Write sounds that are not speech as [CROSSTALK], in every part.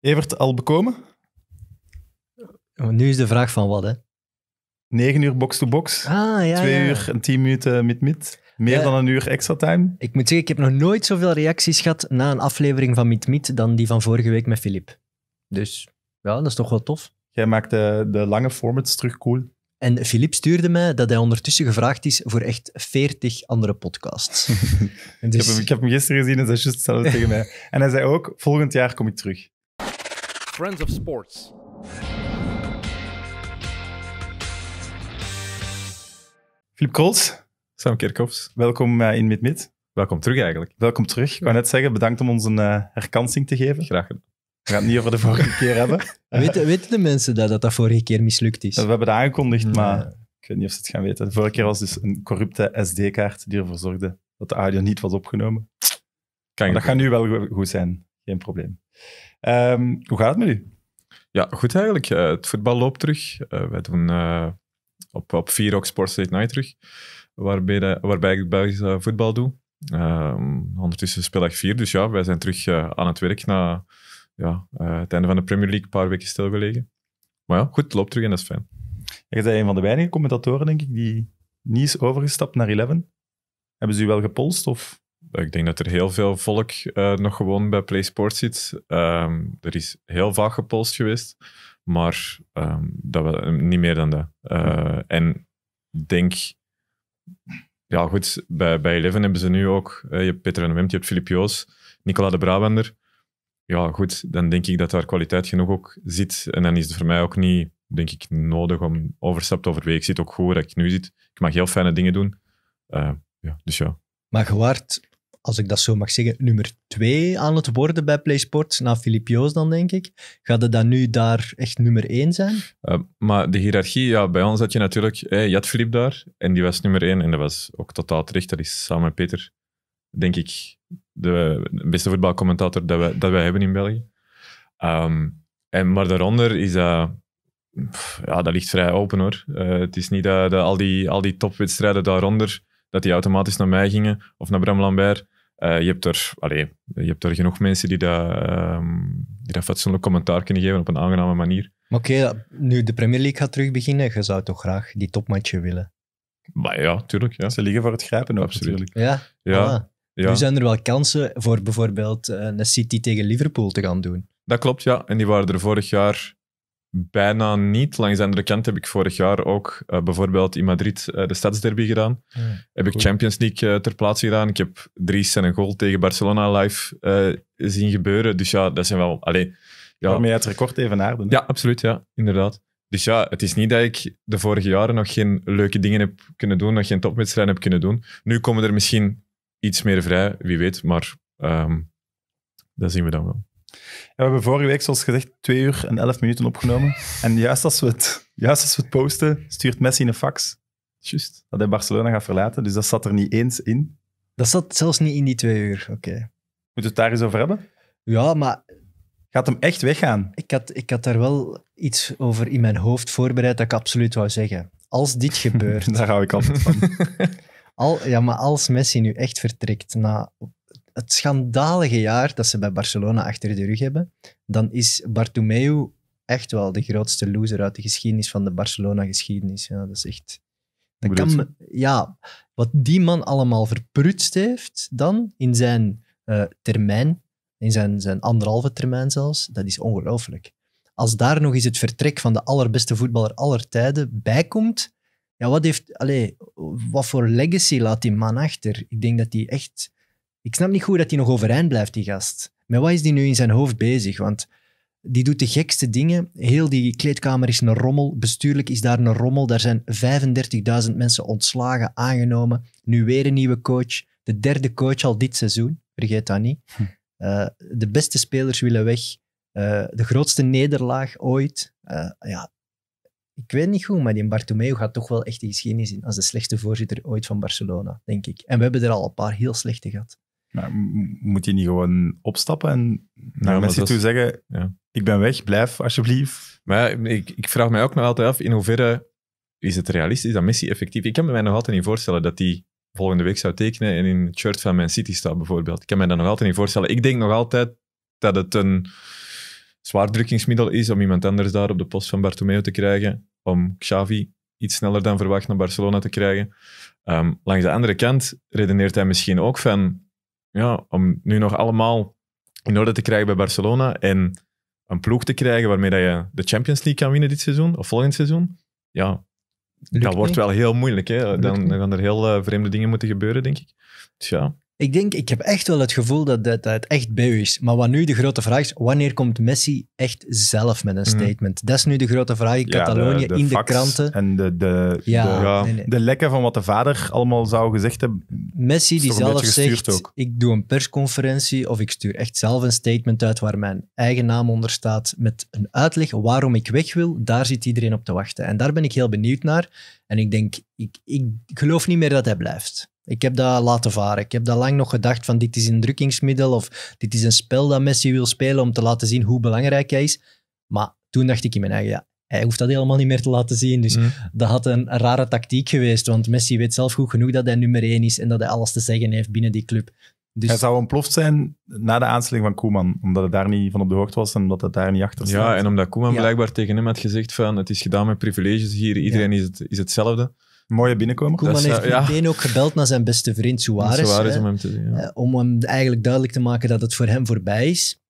Evert, al bekomen? Nu is de vraag van wat, hè? 9 uur box-to-box. -box, ah, ja, 2 uur en 10 minuten mid-mid. Meer dan een uur extra time. Ik moet zeggen, ik heb nog nooit zoveel reacties gehad na een aflevering van mid-mid dan die van vorige week met Filip. Dus ja, dat is toch wel tof. Jij maakt de, de lange formats terug cool. En Filip stuurde mij dat hij ondertussen gevraagd is voor echt 40 andere podcasts. [LAUGHS] dus... ik, heb hem, gisteren gezien en zei juist hetzelfde tegen mij. En hij zei ook, volgend jaar kom ik terug. Friends of Sports. Filip Kools, Sam Kerkhoffs. Welkom eh, in MidMid. Welkom terug eigenlijk. Welkom terug. Ik wou net zeggen, bedankt om ons een eh, herkansing te geven. Graag gedaan. We gaan het niet over de vorige keer hebben. [LAUGHS] weten, weten de mensen dat, dat dat vorige keer mislukt is? Eh, we hebben het aangekondigd, maar ik weet niet of ze het gaan weten. De vorige keer was dus een corrupte SD-kaart die ervoor zorgde dat de audio niet was opgenomen. Kan dat gaat nu wel goed zijn. Geen probleem. Ehm, hoe gaat het met u? Ja, goed eigenlijk. Eh, het voetbal loopt terug. Eh, wij doen eh, op, op Vier Sports Night terug, waarbij, de, waarbij ik Belgisch voetbal doe. Ehm, ondertussen ik 4, dus ja, wij zijn terug aan het werk na ja, het einde van de Premier League, een paar weken stilgelegen. Maar ja, goed, het loopt terug en dat is fijn. Je bent een van de weinige commentatoren, denk ik, die niet is overgestapt naar 11. Hebben ze u wel gepolst? Of? Eh, ik denk dat er heel veel volk eh, nog gewoon bij PlaySport zit. Ehm, er is heel vaak gepolst geweest, maar ehm, dat we, eh, niet meer dan dat. Uh, en denk, ja goed, bij, bij Eleven hebben ze nu ook, je hebt Peter en Wemt, je hebt Filip Joos, Nicola de Brabender, Ja goed, dan denk ik dat daar kwaliteit genoeg ook zit. En dan is het voor mij ook niet, denk ik, nodig om overstap te overwegen. Ik zit ook goed waar ik nu zit. Ik mag heel fijne dingen doen. ja, dus ja. Maar gewaard als ik dat zo mag zeggen, nummer twee aan het worden bij PlaySports, na Filip Joos dan, denk ik. Gaat het dan nu daar echt nummer één zijn? Eh, maar de hiërarchie, ja, bij ons had je natuurlijk... Hey, eh, je had Filip daar, en die was nummer één, en dat was ook totaal terecht. Dat is samen met Peter, denk ik, de beste voetbalcommentator dat wij, dat wij hebben in België. Ehm, en, maar daaronder is dat... ja, dat ligt vrij open, hoor. Eh, het is niet dat, al, die, al die topwedstrijden daaronder dat die automatisch naar mij gingen of naar Bram Lambert. Eh, je, hebt er, allez, je hebt er genoeg mensen die dat, ehm, die dat fatsoenlijk commentaar kunnen geven op een aangename manier. Maar oké, nu de Premier League gaat terug beginnen, je zou toch graag die topmatje willen? Maar ja, tuurlijk. Ja. Ze liggen voor het grijpen Absoluut. Ja, ja. Ah. Nu zijn er wel kansen voor bijvoorbeeld een eh, City tegen Liverpool te gaan doen. Dat klopt, ja. En die waren er vorig jaar bijna niet. Langs de andere kant heb ik vorig jaar ook eh, bijvoorbeeld in Madrid eh, de Stadsderby gedaan. heb ik Champions League eh, ter plaatse gedaan. Ik heb Dries en een goal tegen Barcelona live zien gebeuren. Dus ja, dat zijn wel... Allee, ja. Waarmee het record even evenaarde. Ja, absoluut. Ja, inderdaad. Dus ja, het is niet dat ik de vorige jaren nog geen leuke dingen heb kunnen doen, nog geen topwedstrijden heb kunnen doen. Nu komen er misschien iets meer vrij, wie weet, maar ehm, dat zien we dan wel we hebben vorige week, zoals gezegd, 2 uur en 11 minuten opgenomen. En juist als we het, juist als we het posten, stuurt Messi een fax. Juist. Dat hij Barcelona gaat verlaten. Dus dat zat er niet eens in. Dat zat zelfs niet in die twee uur. Oké. Moeten we het daar eens over hebben? Ja, maar. Gaat hem echt weggaan? Ik had, ik had daar wel iets over in mijn hoofd voorbereid dat ik absoluut wou zeggen. Als dit [LAUGHS] gebeurt. daar hou ik altijd van. [LAUGHS] Al, ja, maar als Messi nu echt vertrekt na het schandalige jaar dat ze bij Barcelona achter de rug hebben, dan is Bartomeu echt wel de grootste loser uit de geschiedenis van de Barcelona-geschiedenis. Ja, dat is echt... Dat kan, ja, wat die man allemaal verprutst heeft dan in zijn eh, termijn, in zijn, zijn anderhalve termijn zelfs, dat is ongelooflijk. Als daar nog eens het vertrek van de allerbeste voetballer aller tijden bij komt, ja, wat, heeft, allez, wat voor legacy laat die man achter? Ik denk dat hij echt ik snap niet goed dat hij nog overeind blijft, die gast. Met wat is die nu in zijn hoofd bezig? Want die doet de gekste dingen. Heel die kleedkamer is een rommel. Bestuurlijk is daar een rommel. Daar zijn 35.000 mensen ontslagen, aangenomen. Nu weer een nieuwe coach. De derde coach al dit seizoen. Vergeet dat niet. Hm. Eh, de beste spelers willen weg. Eh, de grootste nederlaag ooit. Eh, ja, ik weet niet goed, maar die Bartomeu gaat toch wel echt de geschiedenis in als de slechtste voorzitter ooit van Barcelona, denk ik. En we hebben er al een paar heel slechte gehad moet je niet gewoon opstappen en naar mensen toe zeggen, ja. ik ben weg, blijf alsjeblieft? Maar ik, vraag mij ook nog altijd af, in hoeverre is het realistisch dat Messi effectief... Ik kan me mij nog altijd niet voorstellen dat hij volgende week zou tekenen en in het shirt van mijn City staat bijvoorbeeld. Ik kan me dat nog altijd niet voorstellen. Ik denk nog altijd dat het een zwaardrukkingsmiddel is om iemand anders daar op de post van Bartomeu te krijgen, om Xavi iets sneller dan verwacht naar Barcelona te krijgen. Ehm, langs de andere kant redeneert hij misschien ook van ja, om nu nog allemaal in orde te krijgen bij Barcelona en een ploeg te krijgen waarmee dat je de Champions League kan winnen dit seizoen of volgend seizoen, ja, dat wordt wel heel moeilijk. Hè? Dan, gaan er heel eh, vreemde dingen moeten gebeuren, denk ik. Dus ja, ik denk, ik heb echt wel het gevoel dat, dat, dat het echt bij u is. Maar wat nu de grote vraag is, wanneer komt Messi echt zelf met een mhm. statement? Dat is nu de grote vraag in Catalonië, in de kranten. En de, de, ja, de, lekken van wat de vader allemaal zou gezegd hebben. Messi die zelf zegt, ook. ik doe een persconferentie of ik stuur echt zelf een statement uit waar mijn eigen naam onder staat met een uitleg waarom ik weg wil. Daar zit iedereen op te wachten. En daar ben ik heel benieuwd naar. En ik denk, ik, ik geloof niet meer dat hij blijft. Ik heb dat laten varen. Ik heb dat lang nog gedacht van dit is een drukkingsmiddel of dit is een spel dat Messi wil spelen om te laten zien hoe belangrijk hij is. Maar toen dacht ik in mijn eigen, ja, hij hoeft dat helemaal niet meer te laten zien. Dus mm. dat had een rare tactiek geweest, want Messi weet zelf goed genoeg dat hij nummer één is en dat hij alles te zeggen heeft binnen die club. Dus... Hij zou ontploft zijn na de aanstelling van Koeman, omdat het daar niet van op de hoogte was en omdat het daar niet achter staat. Ja, en omdat Koeman blijkbaar tegen hem had gezegd van het is gedaan met privileges hier, iedereen is, het, is hetzelfde. Mooie binnenkomen. Koeman heeft eh, meteen ook gebeld naar zijn beste vriend Suarez. Eh, om, hem eigenlijk duidelijk te maken dat het voor hem voorbij is.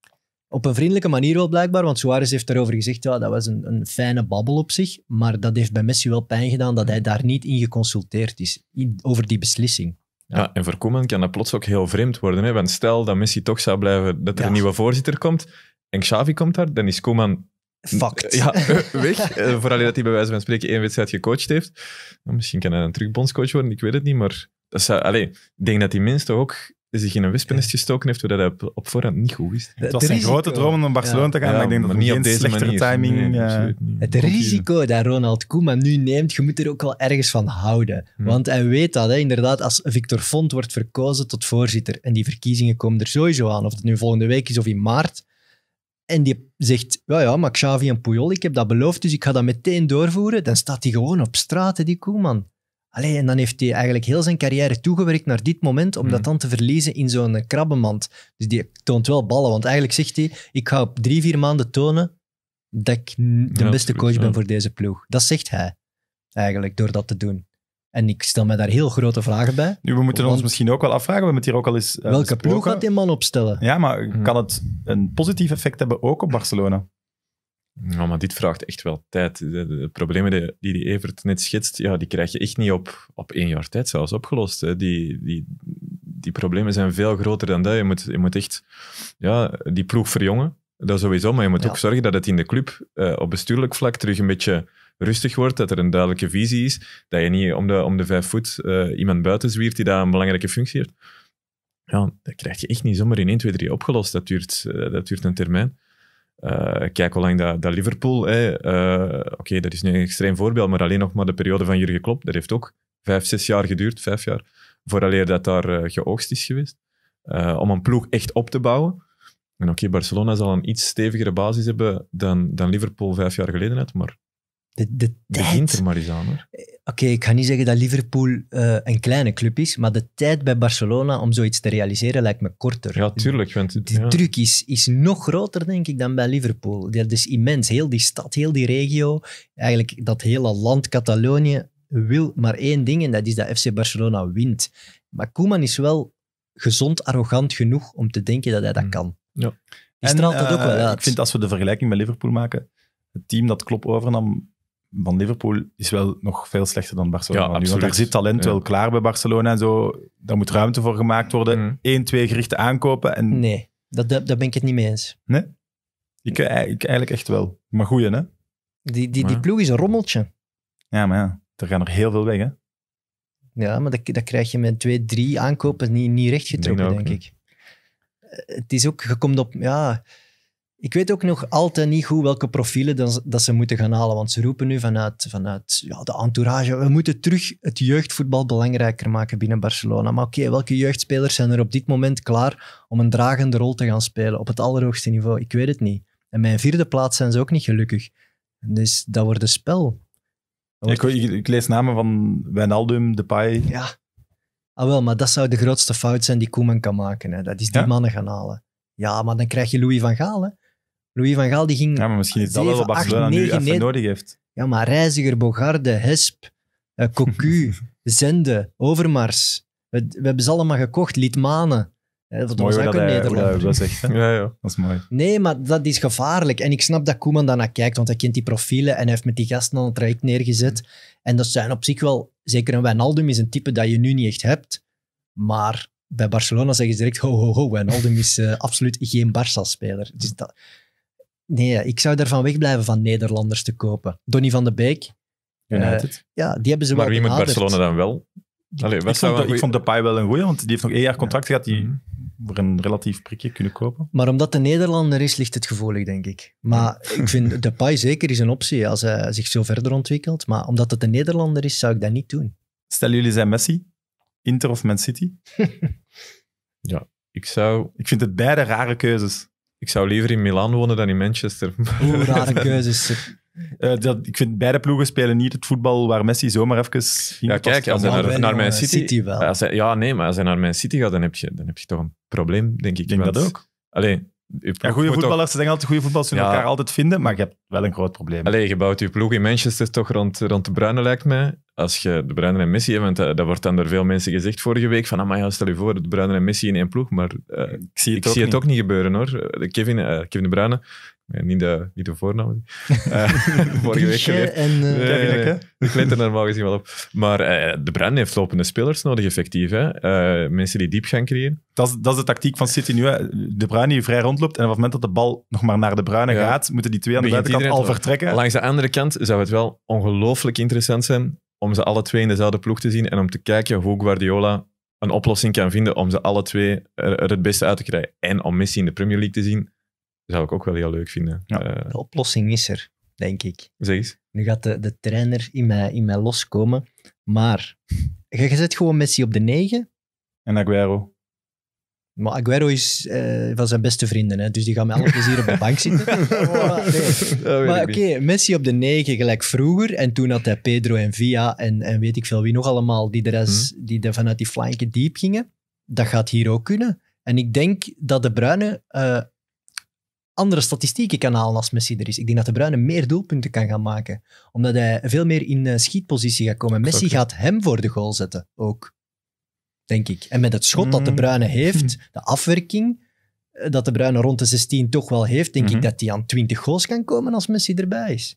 Op een vriendelijke manier wel blijkbaar, want Suarez heeft daarover gezegd, ja, dat was een, een fijne babbel op zich, maar dat heeft bij Messi wel pijn gedaan dat hij daar niet in geconsulteerd is, over die beslissing. Ja. en voor Koeman kan dat plots ook heel vreemd worden. Hè? Want stel dat Messi toch zou blijven, dat er een nieuwe voorzitter komt en Xavi komt daar, dan is Koeman Fakt. Ja, eh, weg. Eh, Vooral dat hij bij wijze van spreken één wedstrijd gecoacht heeft. Nou, misschien kan hij een terugbondscoach worden, ik weet het niet. Maar dat zou, allez, ik denk dat hij minstens ook zich in een wispennis gestoken heeft, doordat hij op, voorhand niet goed is. Het was een grote droom om naar Barcelona te gaan, maar ik denk dat dat niet op deze manier. timing... Eh, het risico dat Ronald Koeman nu neemt, je moet er ook wel ergens van houden. Hm. Want hij weet dat, hè, inderdaad, als Victor Font wordt verkozen tot voorzitter, en die verkiezingen komen er sowieso aan, of het nu volgende week is of in maart, en die zegt, ja ja, maar Xavi en Puyol, ik heb dat beloofd, dus ik ga dat meteen doorvoeren. Dan staat hij gewoon op straat, die Koeman. Allee, en dan heeft hij eigenlijk heel zijn carrière toegewerkt naar dit moment om hmm. dat dan te verliezen in zo'n krabbenmand. Dus die toont wel ballen, want eigenlijk zegt hij, ik ga op drie, vier maanden tonen dat ik de beste coach ben voor deze ploeg. Dat zegt hij eigenlijk door dat te doen. En ik stel mij daar heel grote vragen bij. Nu, we moeten ons misschien ook wel afvragen, we hebben hier ook al eens eh, Welke ploeg gaat die man opstellen? Ja, maar hmm. kan het een positief effect hebben ook op Barcelona? Ja, maar dit vraagt echt wel tijd. De, problemen die, die, Evert net schetst, ja, die krijg je echt niet op, op één jaar tijd zelfs opgelost. Die, die, die problemen zijn veel groter dan dat. Je moet, je moet echt ja, die ploeg verjongen. Dat sowieso, maar je moet ook zorgen dat het in de club eh, op bestuurlijk vlak terug een beetje rustig wordt, dat er een duidelijke visie is, dat je niet om de, om de vijf voet eh, iemand buiten zwiert die daar een belangrijke functie heeft. Ja, dat krijg je echt niet zomaar in 1, 2, 3 opgelost. Dat duurt, eh, dat duurt een termijn. Eh, kijk hoe lang dat, Liverpool, oké, dat is nu een extreem voorbeeld, maar alleen nog maar de periode van Jurgen Klopp, dat heeft ook vijf, zes jaar geduurd, vijf jaar, vooraleer dat daar geoogst is geweest. om een ploeg echt op te bouwen. En oké, Barcelona zal een iets stevigere basis hebben dan, dan Liverpool vijf jaar geleden had, maar de, de, tijd. er maar eens aan hoor. Oké, ik ga niet zeggen dat Liverpool eh, een kleine club is, maar de tijd bij Barcelona om zoiets te realiseren lijkt me korter. Ja, tuurlijk. Want, de ja. druk is, is nog groter, denk ik, dan bij Liverpool. Dat is immens. Heel die stad, heel die regio, eigenlijk dat hele land Catalonië wil maar één ding en dat is dat FC Barcelona wint. Maar Koeman is wel gezond arrogant genoeg om te denken dat hij dat mm. kan. Ja. en, ook wel eh, Ik vind als we de vergelijking met Liverpool maken, het team dat Klopp overnam van Liverpool is wel nog veel slechter dan Barcelona. nu, want daar zit talent wel klaar bij Barcelona en zo. Daar moet ruimte voor gemaakt worden. Mm. Eén, twee gerichte aankopen. En... Nee, dat, dat, daar ben ik het niet mee eens. Nee? Ik, eh, ik eigenlijk echt wel. Maar goeie, hè? Die, die, die ploeg is een rommeltje. Ja, maar ja, er gaan er heel veel weg, hè? Ja, maar dat, dat krijg je met twee, drie aankopen niet, niet rechtgetrokken, denk, denk ik. Eh, het is ook, gekomen komt op... Ja, ik weet ook nog altijd niet goed welke profielen dat, dat ze moeten gaan halen. Want ze roepen nu vanuit, vanuit ja, de entourage, we moeten terug het jeugdvoetbal belangrijker maken binnen Barcelona. Maar oké, welke jeugdspelers zijn er op dit moment klaar om een dragende rol te gaan spelen op het allerhoogste niveau? Ik weet het niet. En mijn vierde plaats zijn ze ook niet gelukkig. Dus dat wordt een spel. Ik, lees namen van Wijnaldum, Depay. Ja. Ah wel, maar dat zou de grootste fout zijn die Koeman kan maken. Hè. Dat is die mannen gaan halen. Ja, maar dan krijg je Louis van Gaal. Hè. Louis van Gaal die ging. Ja, maar misschien is dat wel wat Barcelona nu nodig heeft. Ja, maar Reiziger, Bogarde, Hesp, uh, Cocu, [LAUGHS] Zende, Overmars. We, we, hebben ze allemaal gekocht, Litmanen. Eh, dat, dat was ook een Nederlander. Dat, zegt, [LAUGHS] ja, ja, dat is mooi. Nee, maar dat is gevaarlijk. En ik snap dat Koeman daarnaar kijkt, want hij kent die profielen en hij heeft met die gasten al een traject neergezet. En dat zijn op zich wel, zeker een Wijnaldum is een type dat je nu niet echt hebt. Maar bij Barcelona zeggen ze direct, ho, ho, ho, Wijnaldum is eh, absoluut geen Barça-speler. Dus dat, Nee, ik zou daarvan wegblijven van Nederlanders te kopen. Donny van de Beek. United. Eh, ja, die hebben ze maar wel Maar wie moet Barcelona dan wel? Allee, ik, vond, goeie... ik vond Depay wel een goeie, want die heeft nog één jaar contract gehad. Die mhm. voor een relatief prikje kunnen kopen. Maar omdat de Nederlander is, ligt het gevoelig, denk ik. Maar ik vind [LAUGHS] Depay zeker is een optie als hij zich zo verder ontwikkelt. Maar omdat het een Nederlander is, zou ik dat niet doen. Stel jullie zijn Messi, Inter of Man City? [LAUGHS] ja, ik zou... Ik vind het beide rare keuzes. Ik zou liever in Milaan wonen dan in Manchester. Hoe rare keuzes. Uh, dat, ik vind beide ploegen spelen niet het voetbal waar Messi zomaar even Ja, kijk, als hij naar, naar mijn City, wel. ja, nee, maar als hij naar mijn City gaat, dan heb je, dan heb je toch een probleem, denk ik. Ik denk dat ook. Alleen. Ja, goede voetballers, ze zeggen altijd goede voetballers ze ja. elkaar altijd vinden, maar je hebt wel een groot probleem. Allee, je bouwt je ploeg in Manchester toch rond, rond de Bruine, lijkt mij. Als je de Bruinen en Messi hebt, want eh, dat, wordt dan door veel mensen gezegd vorige week, van ja, stel je voor, de Bruinen en Messi in één ploeg, maar eh, ik zie, het, ik ook zie het, ook niet gebeuren hoor. Eh, Kevin, Kevin de Bruinen. Nee, niet, de, niet de voornaam. [LAUGHS] Eh, [LAUGHS] vorige week geleerd. En, uh, nee, dat er normaal gezien wel op. Maar eh, de brand heeft lopende spelers nodig, effectief. Hè? mensen die diep gaan creëren. Dat is, dat is de tactiek van City nu. Hè. De Bruyne die vrij rondloopt. En op het moment dat de bal nog maar naar De Bruyne gaat, moeten die twee aan de buitenkant al vertrekken. Langs de andere kant zou het wel ongelooflijk interessant zijn om ze alle twee in dezelfde ploeg te zien en om te kijken hoe Guardiola een oplossing kan vinden om ze alle twee er, het beste uit te krijgen. En om Messi in de Premier League te zien zou ik ook wel heel leuk vinden. Eh, de oplossing is er, denk ik. Zeg eens. Nu gaat de, de trainer in mij, in mij loskomen. Maar je zet gewoon Messi op de 9. En Aguero. Maar Aguero is eh, van zijn beste vrienden, hè? dus die gaan met alle plezier op de bank zitten. [LAUGHS] Maar oké, Messi op de 9 gelijk vroeger. En toen had hij Pedro en Via en, en weet ik veel wie nog allemaal, die, er mhm. die vanuit die flanken diep gingen. Dat gaat hier ook kunnen. En ik denk dat De bruine eh, andere statistieken kan halen als Messi er is. Ik denk dat De Bruyne meer doelpunten kan gaan maken. Omdat hij veel meer in eh, schietpositie gaat komen. Messi gaat hem voor de goal zetten, ook. Denk ik. En met het schot dat De mm. Bruyne heeft, [LAUGHS] de afwerking eh, dat De Bruyne rond de 16 toch wel heeft, denk ik mhm. dat hij aan 20 goals kan komen als Messi erbij is.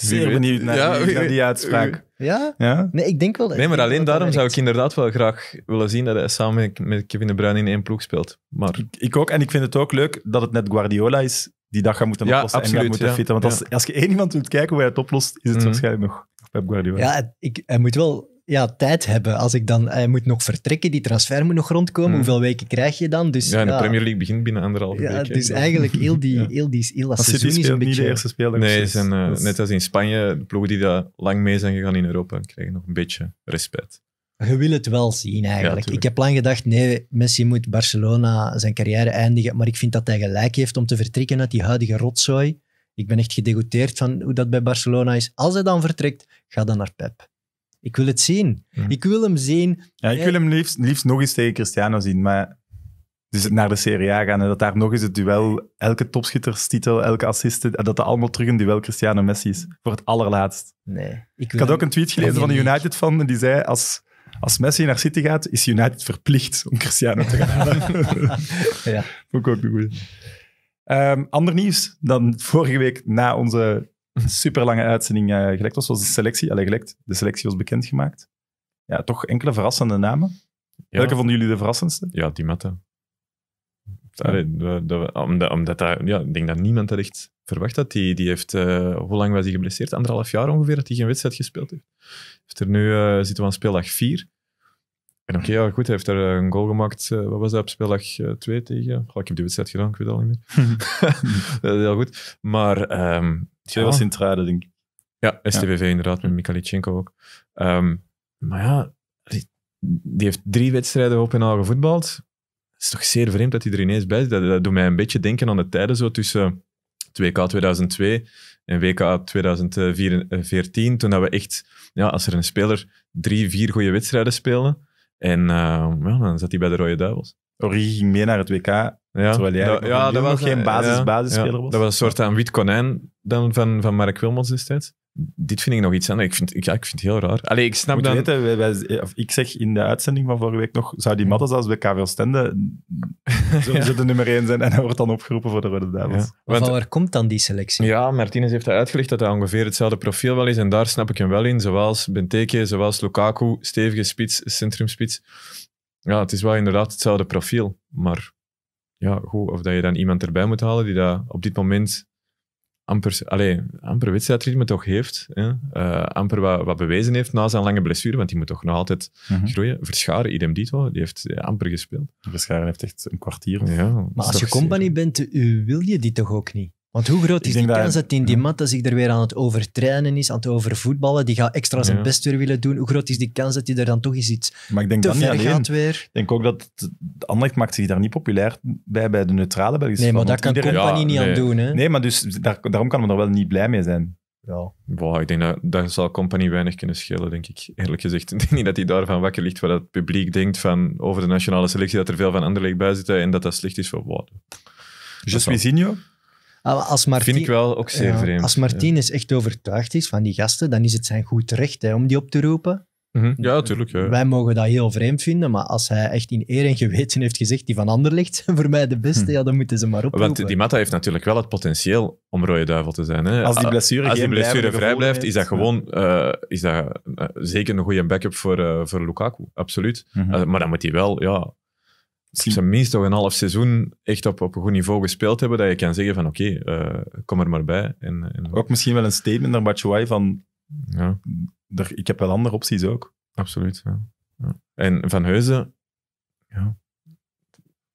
Zeer benieuwd naar, ja, die, uitspraak. Ja? ja? Nee, ik denk wel dat Nee, maar alleen daarom zou ik inderdaad wel graag willen zien dat hij samen met Kevin De Bruyne in één ploeg speelt. Maar... Ik, ook, en ik vind het ook leuk dat het net Guardiola is die dat gaat moeten oplossen absoluut, en gaat moeten Want als, als je één iemand wilt kijken hoe hij het oplost, is het mhm. waarschijnlijk nog Pep Guardiola. Ja, ik, hij moet wel ja, tijd hebben. Als ik dan, hij moet nog vertrekken, die transfer moet nog rondkomen. Hmm. Hoeveel weken krijg je dan? Dus, ja, de Premier League begint binnen anderhalve ja, week. Dus eigenlijk [LAUGHS] heel, die, heel, die, heel dat seizoen een beetje... niet de eerste speler. Nee, dus zijn, eh, net als in Spanje, de ploegen die daar lang mee zijn gegaan in Europa, krijgen nog een beetje respect. Je wil het wel zien eigenlijk. ik heb lang gedacht, nee, Messi moet Barcelona zijn carrière eindigen. Maar ik vind dat hij gelijk heeft om te vertrekken uit die huidige rotzooi. Ik ben echt gedegoteerd van hoe dat bij Barcelona is. Als hij dan vertrekt, ga dan naar Pep. Ik wil het zien. Mhm. Ik wil hem zien. Ja, ik eh, wil hem liefst, nog eens tegen Cristiano zien, maar dus naar de Serie A gaan en dat daar nog eens het duel, elke topschitterstitel, elke assistent, dat er allemaal terug een duel Cristiano Messi is. Voor het allerlaatst. Nee. Ik, ik had ook een tweet gelezen van de United fan die zei, als, als Messi naar City gaat, is United verplicht om Cristiano te gaan [LAUGHS] ja. Vond ik ook ehm, ander nieuws dan vorige week na onze super lange uitzending eh, gelekt was, was de selectie. Allee, gelekt. De selectie was bekendgemaakt. Ja, toch enkele verrassende namen. Welke vonden jullie de verrassendste? Ja, die matten. omdat, omdat dat, ja, ik denk dat niemand dat echt verwacht had. Die, die heeft, eh, hoe lang was hij geblesseerd? Anderhalf jaar ongeveer dat hij geen wedstrijd gespeeld heeft. heeft er nu eh, zitten we aan speeldag 4. En oké, ja, goed, hij heeft er eh, een goal gemaakt. Eh, wat was dat op speeldag 2 eh, tegen? Oh, ik heb die wedstrijd gedaan, ik weet het al niet meer. dat is [LAUGHS] heel goed. Maar. Um, ehm, Jij was in Trade, denk ik. Ja, STVV inderdaad, met Mikhalichenko ook. Ehm, maar ja, die, heeft drie wedstrijden op en al gevoetbald. Het is toch zeer vreemd dat hij er ineens bij is. Dat, dat doet mij een beetje denken aan de tijden zo tussen 2 WK 2002 en WK 2014. Toen dat we echt, ja, als er een speler drie, vier goede wedstrijden speelde, en ehm, ja, dan zat hij bij de Rode Duivels. Origi ging naar het WK, ja, terwijl jij dat, eh, ja, dat was geen basis, basisspeler was. Dat was een soort aan wit konijn dan van, van Mark Wilmots destijds dit vind ik nog iets anders. Ik vind, ja, ik vind het heel raar. Allee, ik snap dan... weten, wij, ik zeg in de uitzending van vorige week nog, zou die Mattes als bij KV Stende ja. [LAUGHS] de nummer 1 zijn en hij wordt dan opgeroepen voor de Rode Duivels. Want, van waar komt dan die selectie? Ja, Martinez heeft uitgelegd dat hij ongeveer hetzelfde profiel wel is en daar snap ik hem wel in. Zoals Benteke, zoals Lukaku, stevige spits, centrumspits. Ja, het is wel inderdaad hetzelfde profiel, maar ja, goed, of dat je dan iemand erbij moet halen die dat op dit moment amper, allez, amper wedstrijdritme toch heeft. Hè? Eh, amper wat, wat, bewezen heeft na zijn lange blessure, want die moet toch nog altijd mhm. groeien. Verscharen, idem dito, die heeft amper gespeeld. Verscharen heeft echt een kwartier. maar als je company bent, eh, wil je die toch ook niet? Want hoe groot is de kans dat in die mat zich er weer aan het overtrainen is, aan het overvoetballen? Die gaat extra zijn ja. best weer willen doen. Hoe groot is die kans dat hij er dan toch eens iets maar ik denk te dat ver gaat weer? Ik denk ook dat Anderlecht maakt zich daar niet populair bij, bij de neutrale Belgische Nee, maar daar kan Company niet aan doen. Hè? Nee, maar dus daarom kan men er wel niet blij mee zijn. Ja. ik denk dat dat zal Company weinig kunnen schelen, denk ik. Eerlijk gezegd, [LAUGHS] ik denk niet dat hij daarvan wakker ligt, wat het publiek denkt van over de nationale selectie, dat er veel van Anderlecht bij zitten en dat dat slecht is voor wow. Je suis als Martien, Vind ik wel ook zeer vreemd. Als Martinez echt overtuigd is van die gasten, dan is het zijn goed recht hè, om die op te roepen. Mhm. Ja, natuurlijk. Ja. Wij mogen dat heel vreemd vinden, maar als hij echt in eer en geweten heeft gezegd die van ander ligt. [LAUGHS] voor mij de beste, hm. ja, dan moeten ze maar oproepen. Want die Matta heeft natuurlijk wel het potentieel om rode duivel te zijn. Hè? Als die blessure, als vrij blijft, is dat gewoon eh, is dat, eh, zeker een goede backup voor, eh, voor Lukaku. Absoluut. Mhm. maar dan moet hij wel ja, op zijn minst toch een half seizoen echt op, op een goed niveau gespeeld hebben, dat je kan zeggen van oké, eh, kom er maar bij. En, en... Ook misschien wel een statement naar Batshuayi van ja. ik heb wel andere opties ook. Absoluut, ja. Ja. En Van Heuzen, ja.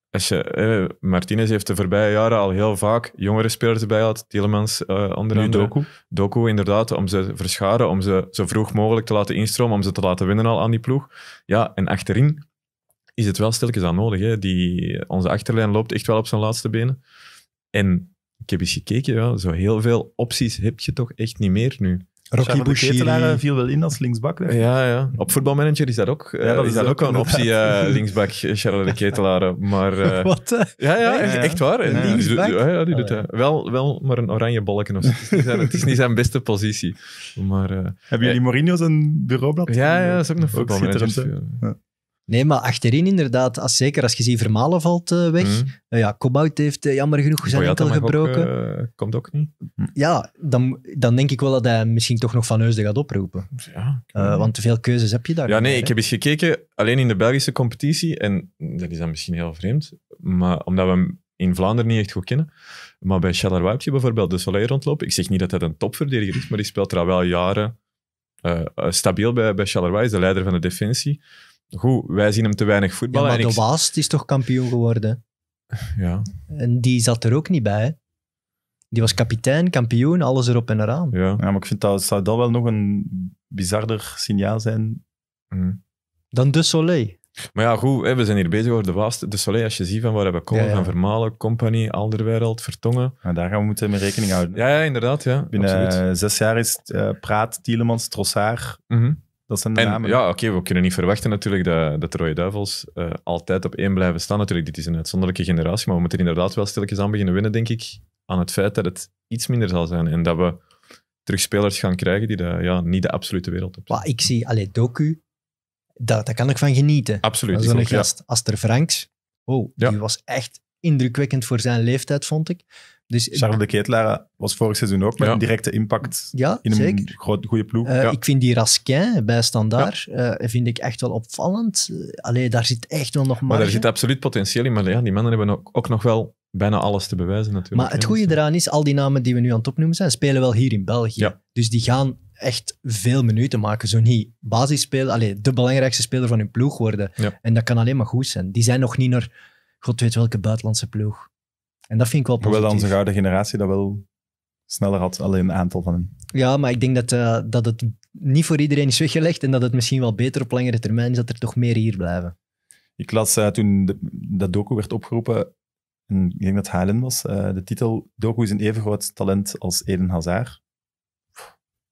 Als je, eh, Martinez heeft de voorbije jaren al heel vaak jongere spelers erbij gehad. Tielemans, eh, onder nu andere. Doku. Doku, inderdaad, om ze verscharen, om ze zo vroeg mogelijk te laten instromen, om ze te laten winnen al aan die ploeg. Ja, en achterin is het wel stilkens aan nodig. Hè? Die, onze achterlijn loopt echt wel op zijn laatste benen. En ik heb eens gekeken, ja, zo heel veel opties heb je toch echt niet meer nu. Rocky Bouchelaar eh, viel wel in als linksbak. Ja, ja. Op voetbalmanager is dat ook, eh, ja, dat is, dat ook, ook een optie, uh, linksbak, Charles de Ketelaar. Maar, [LAUGHS] Wat? Ja, ja, echt, waar. Linksback. ja, die doet ah, Wel, wel maar een oranje balken. Of, het, is het is niet zijn beste positie. Maar, Hebben jullie Mourinho zijn bureaublad? Ja, ja, dat is ook een voetbalmanager. Nee, maar achterin inderdaad, als, zeker als je ziet Vermalen valt eh, weg. Mm. ja, heeft eh, jammer genoeg zijn enkel gebroken. komt ook niet. Mm. Ja, dan, dan denk ik wel dat hij misschien toch nog Van Heusden gaat oproepen. Ja, want te veel keuzes heb je daar. Ja, nee, ik heb eens gekeken, alleen in de Belgische competitie, en dat is dan misschien heel vreemd, maar omdat we hem in Vlaanderen niet echt goed kennen. Maar bij je bijvoorbeeld, de Soleil rondlopen, ik zeg niet dat hij een topverdediger is, maar die speelt er al wel jaren stabiel bij, bij Shalarwai, is de leider van de defensie goed, wij zien hem te weinig voetbal. maar de Waast is toch kampioen geworden? [LAUGHS] Ja. En die zat er ook niet bij. Die was kapitein, kampioen, alles erop en eraan. Ja, ja maar ik vind dat zou dat wel nog een bizarder signaal zijn. Mhm. Dan De Soleil. Maar ja, goed, hè, we zijn hier bezig over de Waast. De Soleil, als je ziet van waar hebben komen Van Vermalen, Company, Alderwereld, Vertongen. Nou, daar gaan we moeten mee rekening houden. Ja, ja inderdaad. Ja, absoluut. zes jaar is eh, Praat, Tielemans, Trossaar. Mhm en, Ja, oké, we kunnen niet verwachten natuurlijk dat, dat de Rode Duivels eh, altijd op één blijven staan. Natuurlijk, dit is een uitzonderlijke generatie, maar we moeten inderdaad wel stilletjes aan beginnen winnen, denk ik, aan het feit dat het iets minder zal zijn en dat we terug spelers gaan krijgen die de, ja, niet de absolute wereld op zijn. Ik zie, alleen Doku, daar, kan ik van genieten. Absoluut. Als gast, ja. Aster Franks, oh, die was echt indrukwekkend voor zijn leeftijd, vond ik. Dus, Charles de Ketelaar was vorig seizoen ook met een directe impact ja, in een goede ploeg. Eh, ja. Ik vind die Raskin bij Standaard eh, vind ik echt wel opvallend. Uh, allee, daar zit echt wel nog maar. Maar daar zit absoluut potentieel in. Maar ja, die mannen hebben ook, nog wel bijna alles te bewijzen natuurlijk. Maar het goede dus, eraan is, al die namen die we nu aan het opnoemen zijn, spelen wel hier in België. Dus die gaan echt veel minuten maken. Zo niet basisspeler, Alleen de belangrijkste speler van hun ploeg worden. En dat kan alleen maar goed zijn. Die zijn nog niet naar god weet welke buitenlandse ploeg. En dat vind ik wel positief. Hoewel onze gouden generatie dat wel sneller had, alleen een aantal van hen. Ja, maar ik denk dat, eh, dat het niet voor iedereen is weggelegd en dat het misschien wel beter op langere termijn is dat er toch meer hier blijven. Ik las eh, toen dat docu werd opgeroepen, en ik denk dat HLN was, eh, de titel Doku is een even groot talent als Eden Hazard.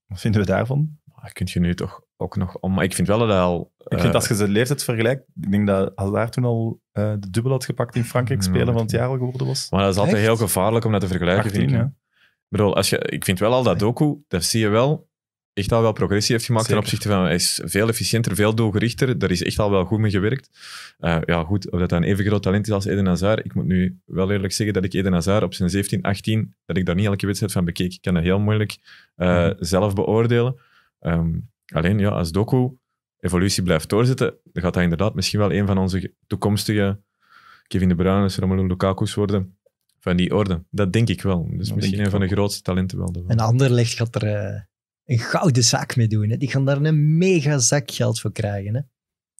Wat vinden we daarvan? Ah, kun je nu toch ook nog om. Maar ik vind wel dat hij al... Ik vind eh, als je zijn leeftijd vergelijkt, ik denk dat daar toen al eh, de dubbel had gepakt in Frankrijk, mm. spelen, van het jaar al geworden was. Maar dat is altijd heel gevaarlijk om dat te vergelijken, vind ik. Ja. Ik bedoel, als je, ik vind wel al dat Doku, daar zie je wel echt al wel progressie heeft gemaakt ten opzichte van... Hij is veel efficiënter, veel doelgerichter. Daar is echt al wel goed mee gewerkt. Eh, ja, goed, of dat hij een even groot talent is als Eden Hazard. Ik moet nu wel eerlijk zeggen dat ik Eden Hazard op zijn 17, 18... dat ik daar niet elke wedstrijd van bekeek. Ik kan dat heel moeilijk mhm. zelf beoordelen. Ehm, Alleen ja, als Doku evolutie blijft doorzetten, dan gaat hij inderdaad misschien wel een van onze toekomstige Kevin De Bruyne's, Romelu Lukaku's worden. Van die orde. Dat denk ik wel. Dus misschien een van de grootste talenten wel. ander Anderlecht gaat er eh, een gouden zaak mee doen. Hè. Die gaan daar een mega zak geld voor krijgen. Hè.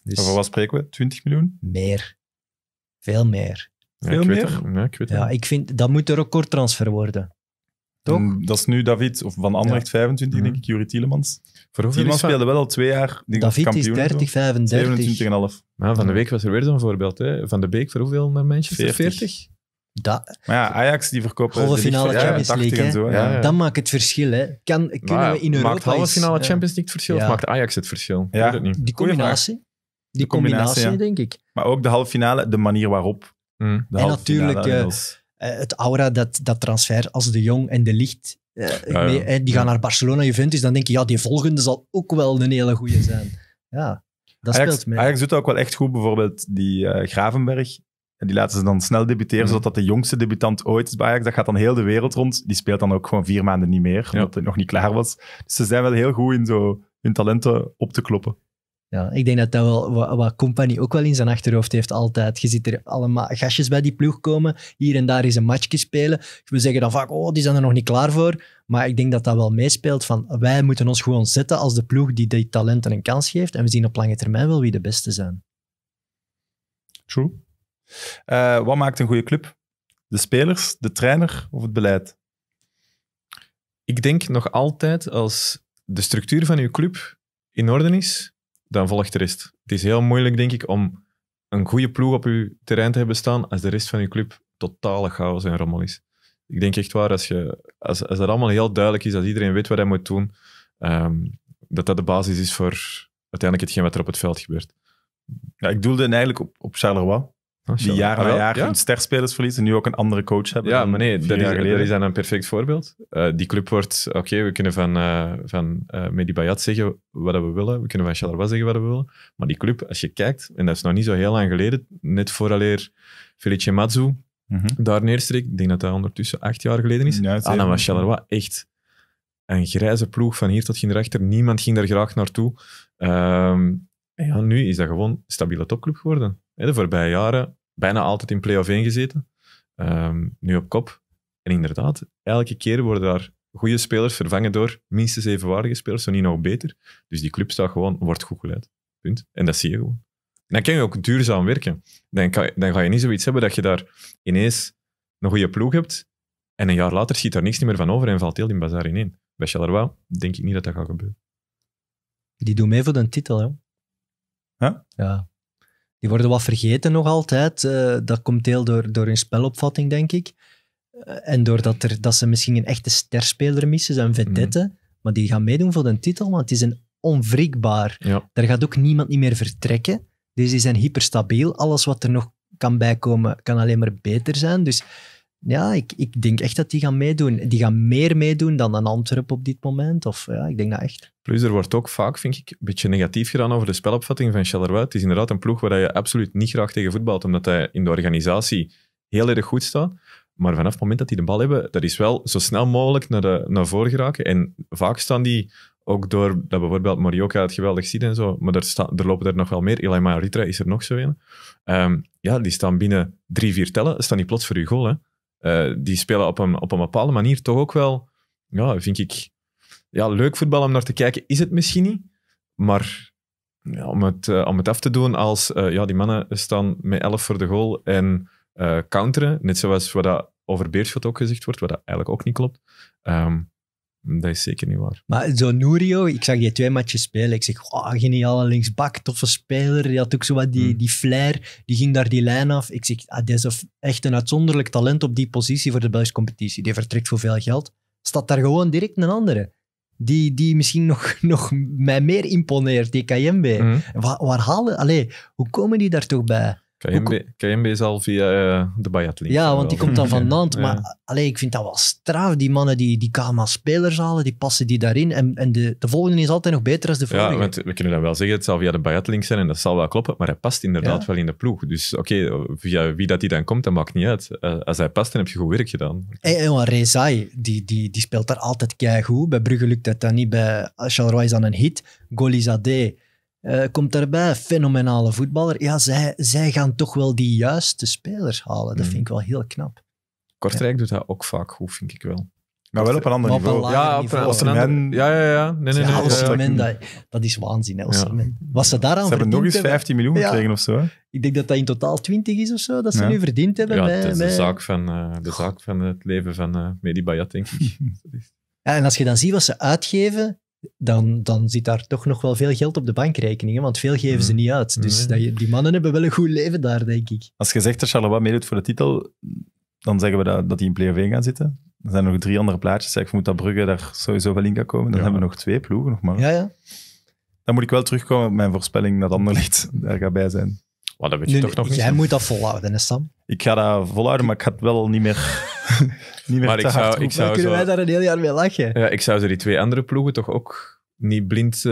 Dus... wat spreken we? 20 miljoen? Meer. Veel meer. Veel ik meer? Weet ja, ik weet ja, ik vind dat moet een recordtransfer worden. Toch? Mm, dat is nu David, of van Anderlecht 25, denk mhm. ik, Jurie Tielemans man speelde wel al twee jaar. Die David is 30, 35. 27,5. van de week was er weer zo'n voorbeeld. Hè. Van de Beek voor hoeveel naar Manchester? 40. Dat, maar ja, Ajax die verkoopt... Halve finale Champions League, Dan maakt het verschil, hè. Kan, kunnen we in Europa... Maakt halve finale Champions League het verschil of maakt Ajax het verschil? Ja. het niet. Die combinatie. Die combinatie, denk ik. Maar ook de halve finale, de manier waarop. Mm. en natuurlijk eh, eh, het aura dat, dat transfer als de Jong en de Licht eh, ja, eh, die gaan naar Barcelona, Juventus, dan denk je, ja, die volgende zal ook wel een hele goede zijn. Ja, dat speelt mee. Ajax doet ook wel echt goed, bijvoorbeeld die eh, Gravenberg. En die laten ze dan snel debuteren, mm. zodat dat de jongste debutant ooit is bij Ajax. Dat gaat dan heel de wereld rond. Die speelt dan ook gewoon vier maanden niet meer, omdat hij nog niet klaar was. Dus ze zijn wel heel goed in zo hun talenten op te kloppen. Ja, ik denk dat dat wel wat, wat Company ook wel in zijn achterhoofd heeft altijd. Je ziet er allemaal gastjes bij die ploeg komen. Hier en daar is een matchje spelen. We zeggen dan vaak, oh, die zijn er nog niet klaar voor. Maar ik denk dat dat wel meespeelt van, wij moeten ons gewoon zetten als de ploeg die die talenten een kans geeft. En we zien op lange termijn wel wie de beste zijn. True. Eh, wat maakt een goede club? De spelers, de trainer of het beleid? Ik denk nog altijd als de structuur van uw club in orde is, dan volgt de rest. Het is heel moeilijk, denk ik, om een goede ploeg op je terrein te hebben staan als de rest van je club totale chaos en rommel is. Ik denk echt waar, als, je, als, als dat allemaal heel duidelijk is, als iedereen weet wat hij moet doen, ehm, dat dat de basis is voor uiteindelijk hetgeen wat er op het veld gebeurt. Ja, ik doelde eigenlijk op, op Charleroi. Oh, die jaar na ah, ja? sterspelers verliezen, nu ook een andere coach hebben. Ja, maar nee, dat is, dat is, dan een perfect voorbeeld. Eh, die club wordt, oké, we kunnen van, uh, van uh, eh, Medi Bayat zeggen wat we willen, we kunnen van Chalarwa zeggen wat we willen, maar die club, als je kijkt, en dat is nog niet zo heel lang geleden, net vooraleer Felice Mazzu mm daar neerstreek, ik denk dat dat ondertussen acht jaar geleden is, ja, ah, dan was Chalarwa echt een grijze ploeg van hier tot hierachter, niemand ging daar graag naartoe. En ehm, ja, nu is dat gewoon een stabiele topclub geworden. De voorbije jaren bijna altijd in play-off 1 gezeten. Ehm, nu op kop. En inderdaad, elke keer worden daar goede spelers vervangen door minstens evenwaardige spelers, zo niet nog beter. Dus die club staat gewoon, wordt goed geleid. Punt. En dat zie je gewoon. En dan kan je ook duurzaam werken. Dan, kan, dan ga je niet zoiets hebben dat je daar ineens een goede ploeg hebt en een jaar later schiet daar niks meer van over en valt heel die bazaar ineen. Bij wel. denk ik niet dat dat gaat gebeuren. Die doen mee voor de titel, hè? Ja. Die worden wat vergeten nog altijd. Uh, dat komt deel door, door hun spelopvatting, denk ik. Uh, en doordat er, dat ze misschien een echte sterspeler missen, zijn vedette. Mhm. Maar die gaan meedoen voor de titel, want het is onwrikbaar. Ja. Daar gaat ook niemand niet meer vertrekken. Dus die zijn hyperstabiel. Alles wat er nog kan bijkomen, kan alleen maar beter zijn. Dus ja, ik, ik denk echt dat die gaan meedoen. Die gaan meer meedoen dan een Antwerp op dit moment. Of ja, ik denk dat echt. Plus, er wordt ook vaak, vind ik, een beetje negatief gedaan over de spelopvatting van Charleroi. Het is inderdaad een ploeg waar je absoluut niet graag tegen voetbalt, omdat hij in de organisatie heel erg goed staat. Maar vanaf het moment dat die de bal hebben, dat is wel zo snel mogelijk naar, de, naar voren geraken. En vaak staan die ook door dat bijvoorbeeld Marioka het geweldig ziet en zo, maar er, staan, er lopen er nog wel meer. Ilaima Ritra is er nog zo een. Ehm, ja, die staan binnen drie, vier tellen, staan die plots voor uw goal. Hè. Eh, die spelen op een, op een bepaalde manier toch ook wel, ja, vind ik, ja, leuk voetbal om naar te kijken is het misschien niet, maar ja, om, het, eh, om het af te doen als, eh, ja, die mannen staan met 11 voor de goal en counteren, net zoals wat dat over Beerschot ook gezegd wordt, wat dat eigenlijk ook niet klopt. Ehm, dat is zeker niet waar. Maar zo Nurio, ik zag die twee matjes spelen. Ik zeg, oh, geniale linksbak, toffe speler. Die had ook zo wat die, hmm. die flair. Die ging daar die lijn af. Ik zeg, ah, dit is echt een uitzonderlijk talent op die positie voor de Belgische competitie. Die vertrekt voor veel geld. Staat daar gewoon direct een andere. Die, die misschien [LAUGHS] nog, nog mij meer imponeert, die KMB. Mm. Waar, waar halen... Allee, hoe komen die daar toch bij? KMB, KMB is al via eh, de bayat Ja, want die komt dan van [LAUGHS] Nantes. Maar ja. ik vind dat wel straf. Die mannen die, die KMA-spelers halen, die passen die daarin. En, en de, de volgende is altijd nog beter dan de vorige. Ja, want we kunnen dan wel zeggen. Het zal via de bayat zijn en dat zal wel kloppen. Maar hij past inderdaad wel in de ploeg. Dus oké, via wie dat die dan komt, dat maakt niet uit. Eh, als hij past, dan heb je goed werk gedaan. Hey, Rezai, die, die, die speelt daar altijd goed. Bij Brugge lukt dat dan niet. Bij Charleroi is dan een hit. Golizade. Eh, komt daarbij fenomenale voetballer. Ja, zij, zij gaan toch wel die juiste spelers halen. Dat mhm. vind ik wel heel knap. Kortrijk doet dat ook vaak goed, vind ik wel. Maar wel op een ander niveau. ja, ja, ja, ja. Nee, nee, dat, is waanzin, hè, Wat ze daaraan Ze hebben nog eens 15 miljoen gekregen of zo. Ik denk dat dat in totaal 20 is of zo, dat ze nu verdiend hebben. Ja, bij, het is de, zaak van, eh, de zaak van het leven van eh, Medi Bayat, denk ik. ja, en als je dan ziet wat ze uitgeven dan, dan zit daar toch nog wel veel geld op de bankrekeningen, want veel geven ze mhm. niet uit. Dus mhm. dat, die mannen hebben wel een goed leven daar, denk ik. Als je zegt dat Charleroi meedoet voor de titel, dan zeggen we dat, die in play 1 gaan zitten. Er zijn nog drie andere plaatjes. Ik moet dat Brugge daar sowieso wel in kan komen. Dan hebben we nog twee ploegen nog maar. Ja, ja. Dan moet ik wel terugkomen op mijn voorspelling dat Anderlecht daar gaat bij zijn. Wat, dat weet je toch nog niet. Jij moet dat volhouden, hè, Sam? Ik ga dat volhouden, maar ik ga het wel niet meer [LAUGHS] niet meer maar ik zou, ik zou kunnen zo... wij daar een heel jaar mee lachen. Ja, ik zou ze die twee andere ploegen toch ook niet blind eh,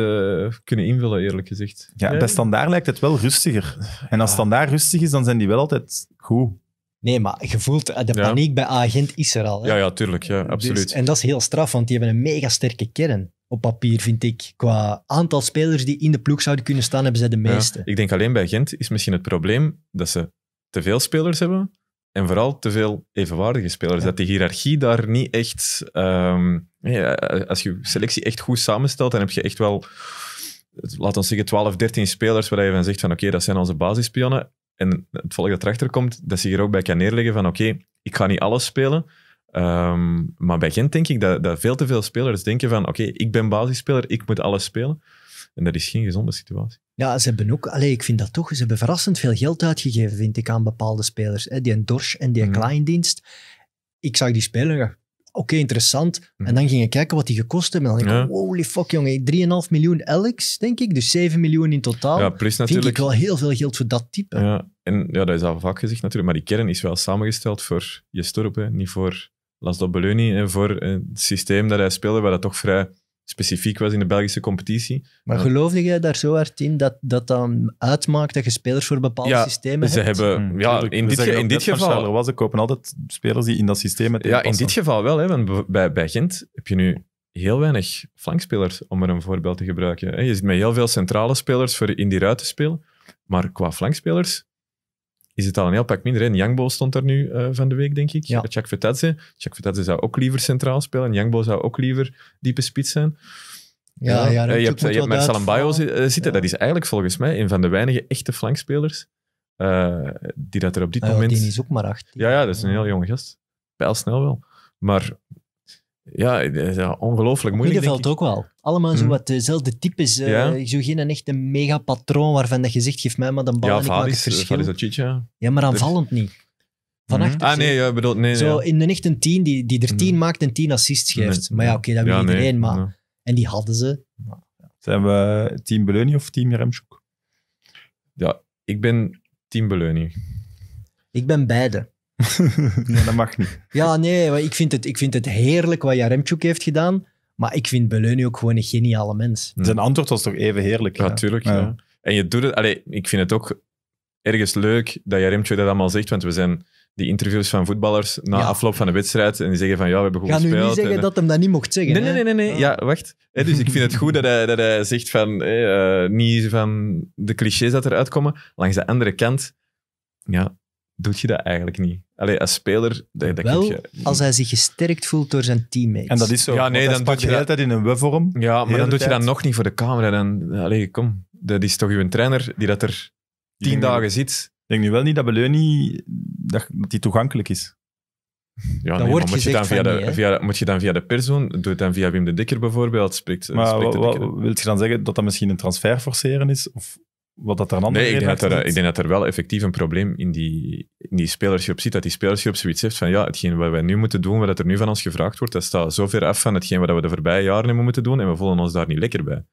kunnen invullen, eerlijk gezegd. Ja, bij Standaard lijkt het wel rustiger. En als ah. Standaard rustig is, dan zijn die wel altijd goed. Nee, maar je voelt, eh, de paniek bij agent is er al. Hè? Ja, ja, tuurlijk. Ja, dus- absoluut. Dus, en dat is heel straf, want die hebben een mega sterke kern op papier, vind ik. Qua aantal spelers die in de ploeg zouden kunnen staan, hebben ze de meeste. ik denk alleen bij Gent is misschien het probleem dat ze te veel spelers hebben en vooral te veel evenwaardige spelers. Dat die hiërarchie daar niet echt. Ehm, eh, als je selectie echt goed samenstelt, dan heb je echt wel. Laten we zeggen 12, 13 spelers waar je van zegt: van oké, dat zijn onze basispionnen. En het volk dat erachter komt, dat ze hier ook bij kan neerleggen: van oké, ik ga niet alles spelen. Ehm, maar bij Gent denk ik dat, dat, veel te veel spelers denken: van oké, ik ben basisspeler, ik moet alles spelen. En dat is geen gezonde situatie. Ja, ze hebben ook, ik vind dat toch, ze hebben verrassend veel geld uitgegeven, vind ik, aan bepaalde spelers. Hè? Die Dorsch en die mhm. Kleindienst. Ik zag die spelen, oké, interessant. Mhm. En dan ging ik kijken wat die gekost hebben. En dan denk ik, holy fuck, jongen, 3,5 miljoen Alex, denk ik. Dus 7 miljoen in totaal. Ja, plus natuurlijk. Vind ik wel heel veel geld voor dat type. Ja, en ja, dat is al vaak gezegd natuurlijk. Maar die kern is wel samengesteld voor je storp, niet voor Las Belloni en voor eh, het systeem dat hij speelde, waar dat toch vrij specifiek was in de Belgische competitie. Maar geloofde jij daar zo hard in dat dat dan uitmaakt dat je spelers voor bepaalde ja, systemen ze hebt? Hebben, hmm. ja, in dit, in dit geval... was, ze kopen altijd spelers die in dat systeem het Ja, in dit geval wel. Hè, bij, bij Gent heb je nu heel weinig flankspelers, om er een voorbeeld te gebruiken. Je zit met heel veel centrale spelers voor in die ruitenspel, spelen. Maar qua flankspelers is het al een heel pak minder. in. Yangbo stond er nu eh, van de week, denk ik. Ja. Jack Vertetze. Jack zou ook liever centraal spelen. En Yangbo zou ook liever diepe spits zijn. Ja, ja, ja eh, je hebt, je hebt Bayo eh, zitten. Dat is eigenlijk volgens mij een van de weinige echte flankspelers die dat er op dit moment. Ah moment... Die is ook maar 18. Ja, ja, dat is een heel jonge gast. Pijlsnel wel. Maar ja, ongelooflijk moeilijk. Middenveld ook wel allemaal zo mhm. wat eh, dezelfde types. Eh, zo geen echt megapatroon waarvan dat je zegt, geef mij maar dan bal ja, ik eh, Ja, maar dus- aanvallend niet. Van mhm. ah, nee, ja, bedoelt. nee. Zo in een echt een team die, die er mhm. tien maakt en tien assists geeft. Maar ja, oké, dat wil iedereen. maar, En die hadden ze. Zijn we team Beleuni of team Remshoek? Ja, ik ben team Beleuni. Ik ben beide. [LAUGHS] nee, dat mag niet. Ja, nee, ik vind het, ik vind het heerlijk wat Jaremchuk heeft gedaan. Maar ik vind Beleunie ook gewoon een geniale mens. Zijn antwoord was toch even heerlijk? Ja, natuurlijk. Ja. En je doet het... Allee, ik vind het ook ergens leuk dat Remtje dat allemaal zegt, want we zijn die interviews van voetballers na afloop van de wedstrijd en die zeggen van ja, we hebben goed Gaan gespeeld. Ga nu niet zeggen eh, dat hem dat niet mocht zeggen. Nee, hè? nee, nee. nee, Ja, wacht. dus ik vind het goed dat hij, dat hij zegt van eh, niet van de clichés dat eruit komen. Langs de andere kant, ja, doet je dat eigenlijk niet. Allee, als speler... Dat, dat Wel, je... als hij zich gesterkt voelt door zijn teammates. En dat is zo. Ja, nee, dan doe je dat tijd in een we Ja, maar dan doe je dat nog niet voor de camera. Dan, allee, kom. Dat is toch uw trainer die dat er tien dagen zit. Ik denk nu wel niet dat Beleunie dat, die toegankelijk is. Ja, nee, wordt moet je, dan via de, via, moet je dan via de persoon, doe het dan via Wim de Dikker bijvoorbeeld, spreekt, maar spreekt Wil je dan zeggen dat dat misschien een transfer forceren is? Of wat dat er andere nee, ik denk dat er, ik denk dat er wel effectief een probleem in die, in die spelersgroep zit. Dat die spelersgroep zoiets heeft van ja, hetgeen wat wij nu moeten doen, wat er nu van ons gevraagd wordt, dat staat zo ver af van hetgeen wat we de voorbije jaren hebben moeten doen en we voelen ons daar niet lekker bij.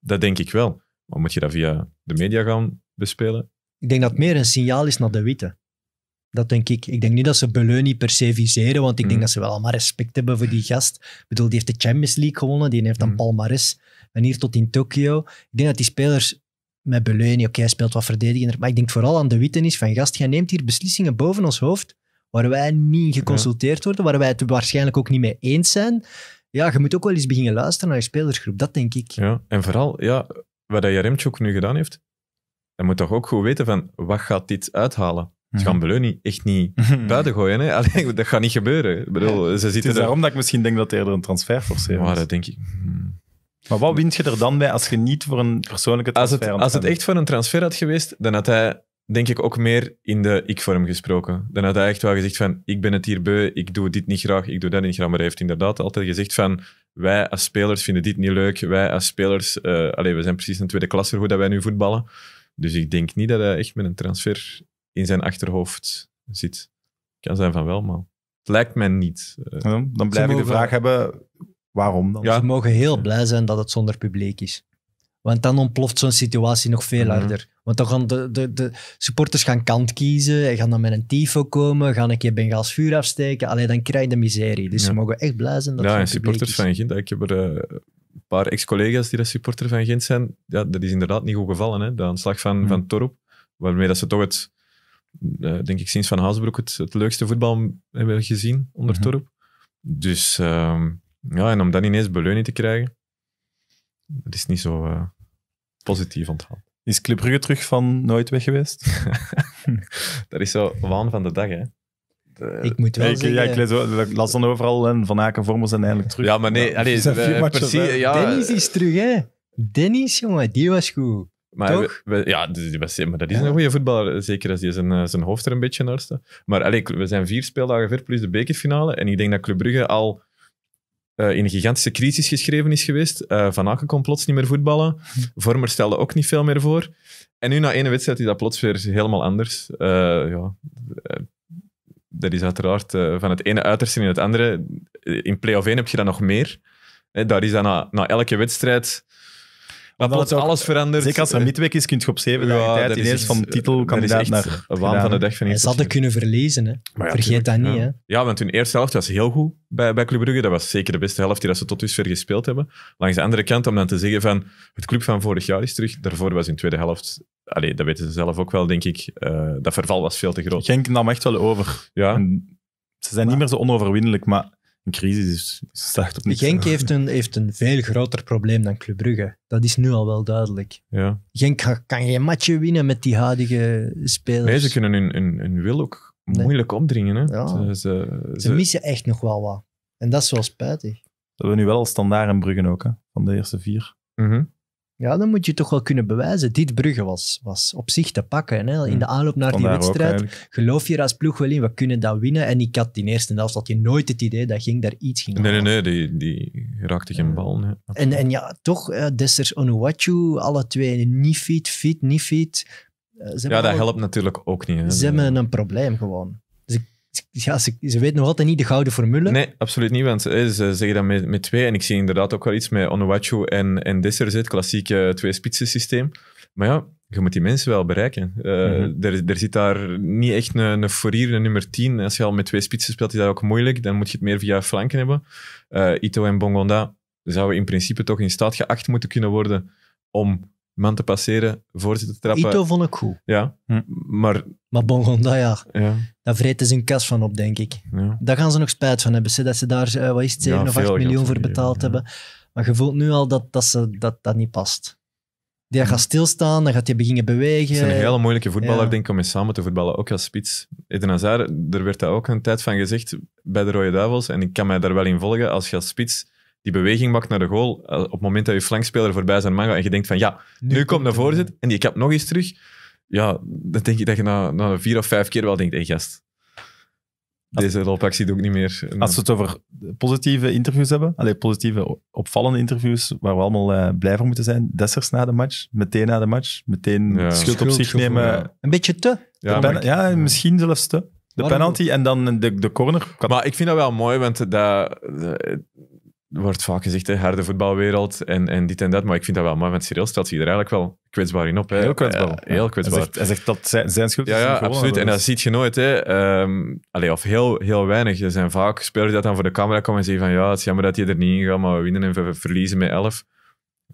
Dat denk ik wel. Maar moet je dat via de media gaan bespelen? Ik denk dat het meer een signaal is naar de witte. Dat denk ik. Ik denk niet dat ze Beleuni per se viseren, want ik denk mhm. dat ze wel allemaal respect hebben voor die gast. Ik bedoel, die heeft de Champions League gewonnen, die heeft dan mm. Palmares en hier tot in Tokio. Ik denk dat die spelers met Beleuni, oké, okay, speelt wat verdedigender. Maar ik denk vooral aan de wittenis van gast. Jij neemt hier beslissingen boven ons hoofd waar wij niet geconsulteerd worden, waar wij het waarschijnlijk ook niet mee eens zijn. Ja, je moet ook wel eens beginnen luisteren naar je spelersgroep. Dat denk ik. Ja, en vooral, ja, wat Jaremchuk nu gedaan heeft, dan moet toch ook goed weten van, wat gaat dit uithalen? Ze mhm. gaan Beleuni echt niet [LAUGHS] buiten gooien. Hè? [LAUGHS] dat gaat niet gebeuren. Ik bedoel, ze zitten het is daarom dat ik misschien denk dat hij er een transfer heeft. Ja, dat denk ik. Hmm. Maar wat wint je er dan bij als je niet voor een persoonlijke transfer Als het, als het echt voor een transfer had geweest, dan had hij denk ik ook meer in de ik-vorm gesproken. Dan had hij echt wel gezegd van, ik ben het hier beu, ik doe dit niet graag, ik doe dat niet graag. Maar hij heeft inderdaad altijd gezegd van, wij als spelers vinden dit niet leuk, wij als spelers, uh, eh, allez, we zijn precies een tweede klasse, hoe dat wij nu voetballen. Dus ik denk niet dat hij echt met een transfer in zijn achterhoofd zit. Kan zijn van wel, maar het lijkt mij niet. Eh, dan blijf ik de vraag hebben, waarom dan? Ze mogen heel blij zijn dat het zonder publiek is. Want dan ontploft zo'n situatie nog veel mhm. harder. Want dan gaan de, de, de, supporters gaan kant kiezen, en gaan dan met een tifo komen, gaan een keer Bengaals vuur afsteken. Alleen dan krijg je de miserie. Dus ze mogen echt blij zijn dat Ja, supporters van Gent, ik heb er eh, een paar ex-collega's die dat supporter van Gent zijn. Ja, dat is inderdaad niet goed gevallen, hè? de aanslag van, mhm. van Torop. Waarmee dat ze toch het, eh, denk ik, sinds Van Haasbroek het, het leukste voetbal hebben gezien onder mm Torop. Dus... Ehm, ja, en om dan ineens beleuning te krijgen, dat is niet zo eh, positief onthaald. Is Club Brugge terug van nooit weg geweest? [LAUGHS] [LAUGHS] dat is zo waan van de dag, hè. ik moet wel zeggen... Ja, ik las, las, dan overal en Van Aken, zijn eindelijk terug. Ja, maar nee, allee, precies, ja, Dennis is terug, hè. Dennis, jongen, die was goed. Maar ja, maar dat is een goede voetballer. Zeker als hij zijn, eh, zijn hoofd er een beetje naar Maar allee, we zijn vier speeldagen ver plus de bekerfinale. En ik denk dat Club Brugge al eh, in een gigantische crisis geschreven is geweest. Uh, van Aken kon plots niet meer voetballen. Vormer stelde ook niet veel meer voor. En nu na ene wedstrijd is dat plots weer helemaal anders. Eh, ja, dat is uiteraard van het ene uiterste in het andere. In play-off 1 heb je dat nog meer. daar is dat na elke wedstrijd maar alles verandert. Zeker als er eh, midweek is, kun je op zeven ja, dagen tijd ineens van eh, titelkandidaat naar waan van de dag van Ze hadden kunnen verlezen, hè. Vergeet dat niet, hè. Ja, want hun eerste helft was heel goed bij, bij Club Brugge. Dat was zeker de beste helft die dat ze tot dusver gespeeld hebben. Langs de andere kant, om dan te zeggen van, het club van vorig jaar is terug. Daarvoor was hun tweede helft Allee, dat weten ze zelf ook wel, denk ik. Eh, dat verval was veel te groot. Genk nam echt wel over. Ja. ze zijn niet meer zo onoverwinnelijk, maar een crisis, is, op niks. Genk heeft een, heeft een veel groter probleem dan Club Brugge. Dat is nu al wel duidelijk. Ja. Genk kan geen matje winnen met die huidige spelers. Nee, ze kunnen hun, hun, hun wil ook moeilijk opdringen. Hè. Ze, ze, missen echt nog wel wat. En dat is wel spijtig. Dat we nu wel al standaard in Brugge ook, hè, van de eerste vier. Mm ja, dan moet je toch wel kunnen bewijzen. Dit Brugge was, was op zich te pakken. Hè? In de hm. aanloop naar die wedstrijd geloof je er als ploeg wel in, we kunnen dat winnen. En ik had in eerste helft had je nooit het idee dat ging daar iets ging Nee, nee, nee, die, die raakte geen bal. Nee. En, en ja, toch, uh, eh, Dessers Onuwachu, alle twee niet fit, fit, niet fit. Eh, ja, dat helpt natuurlijk ook niet. Hè? Ze hebben een probleem gewoon ja, ze, ze weet nog altijd niet de gouden formule. Nee, absoluut niet, want eh, ze zeggen dat met, met twee. En ik zie inderdaad ook wel iets met Onuachu en, en Desser zit, twee-spitsen systeem. Maar ja, je moet die mensen wel bereiken. Uh, mm er, zit daar niet echt een, een fourier, een nummer 10. Als je al met twee spitsen speelt, is dat ook moeilijk. Dan moet je het meer via flanken hebben. Eh, Ito en Bongonda zouden in principe toch in staat geacht moeten kunnen worden om man te passeren, voorzitter te trappen. Ito vond ik goed. Ja, hm. maar... Maar Bongonda, ja. ja. Daar vreet ze een kas van op, denk ik. Ja. Daar gaan ze nog spijt van hebben, ze, dat ze daar, eh, wat is het, 7 of 8 miljoen voor betaald hebben. Maar je voelt nu al dat dat, ze, dat, dat niet past. Die gaat hm. stilstaan, dan gaat hij beginnen bewegen. Het is een hele moeilijke voetballer, denk ik, om mee samen te voetballen. Ook als spits. Eden Hazard, er werd daar ook een tijd van gezegd bij de Rode Duivels. En ik kan mij daar wel in volgen. Als je als spits die beweging maakt naar de goal, eh, op het moment dat je flankspeler voorbij zijn mangen en je denkt van ja, nu, komt de voorzet en die kapt nog eens terug, ja, dan denk je dat je na, na vier of vijf keer wel denkt, hey gast, deze loopactie doe ik niet meer. Als we het over positieve interviews hebben, alleen positieve, opvallende interviews, waar we allemaal uh, blij voor moeten zijn. Dessers na de match, meteen na de match, meteen schuld op zich nemen. Een beetje te. Ja, ja, misschien zelfs te. De penalty en dan de, de corner. Maar ik vind dat wel mooi, want dat, eh, wordt vaak gezegd, hè, harde voetbalwereld en, en dit en dat. Maar ik vind dat wel mooi, want Cyril stelt zich er eigenlijk wel kwetsbaar in op. Hè. Heel kwetsbaar. Eh, heel kwetsbaar. Hij zegt, dat zijn, schuld is. Ja, ja absoluut. en dus- dat ziet je nooit. Hè. Um, of heel, heel weinig. Er zijn vaak spelers die dan voor de camera komen en zeggen van ja, het is jammer dat je er niet in gaat, maar we winnen en we verliezen met elf.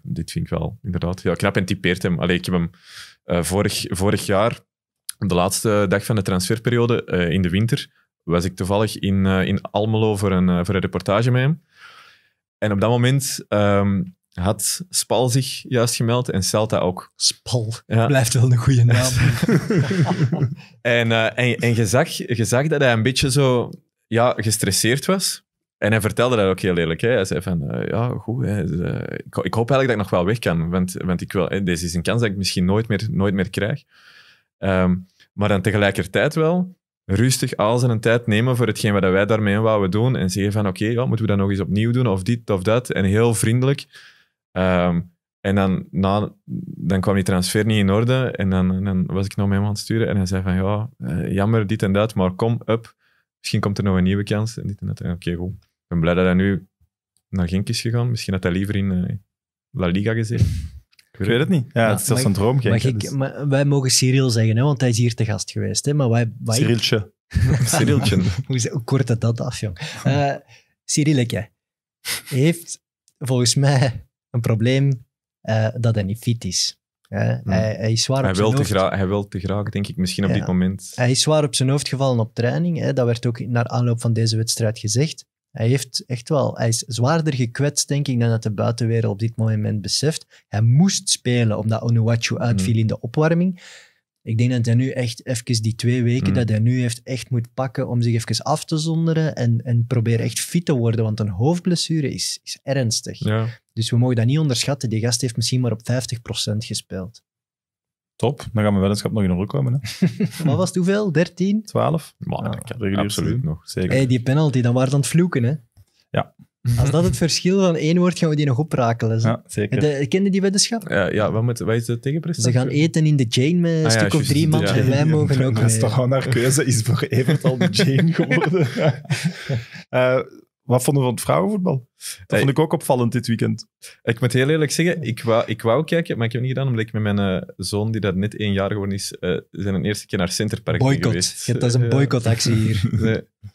Dit vind ik wel, inderdaad. Ja, knap en typeert hem. Allee, ik heb hem eh, vorig, vorig jaar, de laatste dag van de transferperiode, eh, in de winter, was ik toevallig in, in Almelo voor een, voor een reportage met hem. En op dat moment ehm, had Spal zich juist gemeld en Celta ook. Spal blijft wel een goede naam. [LAUGHS] en eh, en, en je, zag, je zag dat hij een beetje zo ja, gestresseerd was. En hij vertelde dat ook heel eerlijk. Hè. Hij zei van, eh, ja, goed. Hè. Dus, eh, ik, hoop eigenlijk dat ik nog wel weg kan. Want, want ik wil, hè, deze is een kans dat ik misschien nooit meer, nooit meer krijg. Ehm, maar dan tegelijkertijd wel rustig al een tijd nemen voor hetgeen wat wij daarmee wouden doen. En zeggen van oké, okay, moeten we dat nog eens opnieuw doen of dit of dat. En heel vriendelijk. Ehm, en dan, dan kwam die transfer niet in orde. En dan, was ik nog mijn hem aan het sturen. En hij zei van ja, eh, jammer dit en dat, maar kom up. Misschien komt er nog een nieuwe kans. En dit en dat. oké, goed. Ik ben blij dat hij nu naar Genk is gegaan. Misschien had hij liever in eh, La Liga gezeten. Ik weet het niet. Ja, het is zelfs een droomgek. Mag ik, dus- maar wij mogen Cyril zeggen, hè, want hij is hier te gast geweest. Hè, maar wij, wij... Cyriltje. [LAUGHS] Cyriltje. [LAUGHS] Hoe kort dat dat af, jong. Uh, eh, Cyrilletje heeft volgens mij een probleem eh, dat hij niet fit is. Hmm. hij, hij, is zwaar hij op zijn hoofd. Gra- hij wil te graag, denk ik, misschien op dit moment. Hij is zwaar op zijn hoofd gevallen op training. Hè. Dat werd ook naar aanloop van deze wedstrijd gezegd. Hij, heeft echt wel, hij is zwaarder gekwetst, denk ik, dan dat de buitenwereld op dit moment beseft. Hij moest spelen omdat Onuachu mm. uitviel in de opwarming. Ik denk dat hij nu echt even die twee weken mm. dat hij nu heeft echt moet pakken om zich even af te zonderen en, en proberen echt fit te worden, want een hoofdblessure is, is ernstig. Dus we mogen dat niet onderschatten. Die gast heeft misschien maar op 50% gespeeld. Top, dan gaan we weddenschap nog in orde komen. Hè? [LAUGHS] Wat was het, hoeveel? 13? 12? Maar, ja, ik heb absoluut nog, zeker. Hey, die penalty, dan waren het aan het vloeken, hè? Ja. Als dat het verschil van één wordt, gaan we die nog oprakelen. hè? Ja, zeker. De, kende die weddenschap? Ja, ja wat, moet, wat is de tegenprestatie? Ze gaan eten in de Jane met een ah stuk of drie man. wij [LAUGHS] mogen ook Dat is eh, toch al naar keuze, is voor Evert al de Jane geworden. uh, [LAUGHS] Wat vonden we van het vrouwenvoetbal? Dat vond ik ook opvallend dit weekend. Ik moet heel eerlijk zeggen, ik wou, ik wou kijken, maar ik heb niet gedaan, omdat ik met mijn eh, zoon, die dat net één jaar geworden is, eh, zijn een eerste keer naar Centerpark boycott. geweest. Boycott. Dat is een eh, boycottactie hier. [LAUGHS]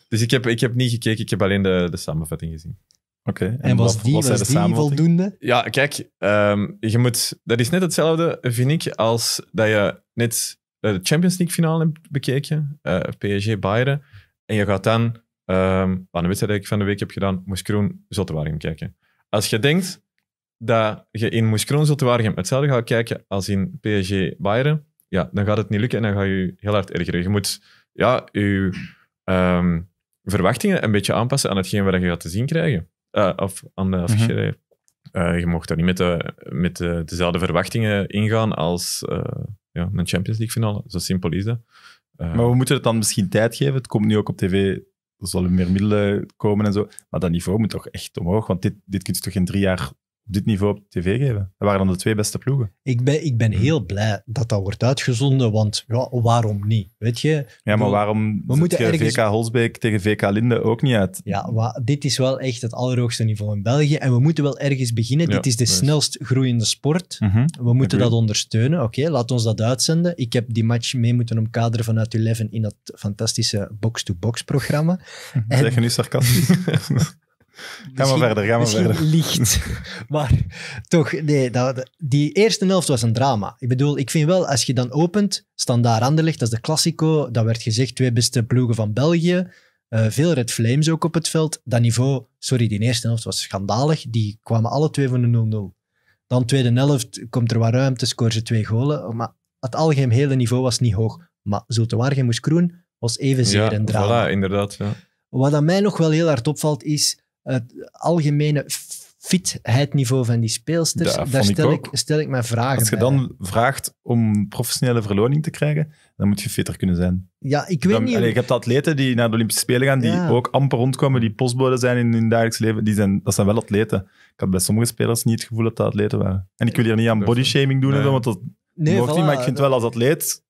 Dus ik heb, ik heb niet gekeken, ik heb alleen de, de samenvatting gezien. Oké. En, was die, was, voldoende? Ja, kijk, ehm, je moet, dat is net hetzelfde, vind ik, als dat je net de Champions League finale hebt bekeken, uh, PSG Bayern, en je gaat dan um, aan de wedstrijd die ik van de week heb gedaan, Moeskroen, Zottewaardigem kijken. Als je denkt dat je in Moeskroen, Zottewaardigem hetzelfde gaat kijken als in PSG Bayern, ja, dan gaat het niet lukken en dan ga je heel hard ergeren. Je moet ja, je ehm, verwachtingen een beetje aanpassen aan hetgeen wat je gaat te zien krijgen. Eh, of aan de mhm. eh, je mocht daar niet met, de, met de, dezelfde verwachtingen ingaan als uh, ja, een Champions League finale. Zo simpel is dat. maar we moeten het dan misschien tijd geven. Het komt nu ook op tv er zullen meer middelen komen en zo. Maar dat niveau moet toch echt omhoog, want dit, dit kun je toch in drie jaar op dit niveau op tv geven. Dat waren dan de twee beste ploegen. Ik ben, ik ben mhm. heel blij dat dat wordt uitgezonden, want ja, waarom niet? Weet je? Ja, maar waarom we moeten ergens... VK Holsbeek tegen VK Linde ook niet uit? Ja, dit is wel echt het allerhoogste niveau in België en we moeten wel ergens beginnen. dit is de snelst groeiende sport. Mhm, we moeten dat ondersteunen. Oké, laat ons dat uitzenden. Ik heb die match mee moeten omkaderen vanuit Eleven in dat fantastische box-to-box programma. Mhm. En... is je nu sarcastisch? [LAUGHS] [LAUGHS] Ga maar verder, ga maar verder. licht. [LAUGHS] Maar toch, nee, dat, die eerste helft was een drama. Ik bedoel, ik vind wel, als je dan opent, standaard Anderlecht, dat is de Classico, dat werd gezegd, twee beste ploegen van België, eh, veel Red Flames ook op het veld. Dat niveau, sorry, die eerste helft was schandalig, die kwamen alle twee van de 0-0. Dan tweede helft komt er wat ruimte, scoren ze twee golen, maar het algemeen hele niveau was niet hoog. Maar Zulte geen moest Kroen was evenzeer een drama. Voilà, inderdaad. Ja. Wat aan mij nog wel heel hard opvalt is het algemene fitheidniveau van die speelsters, daar stel ik, stel ik mijn vragen Als je dan vraagt om professionele verloning te krijgen, dan moet je fitter kunnen zijn. Ja, ik weet niet. Allee, je hebt atleten die naar de Olympische Spelen gaan, die ook amper rondkomen, die postbode zijn in hun dagelijks leven. Die zijn, dat zijn wel atleten. Ik had bij sommige spelers niet het gevoel dat dat atleten waren. En ik wil hier niet aan bodyshaming doen, want dat nee, mocht niet, maar ik vind wel als atleet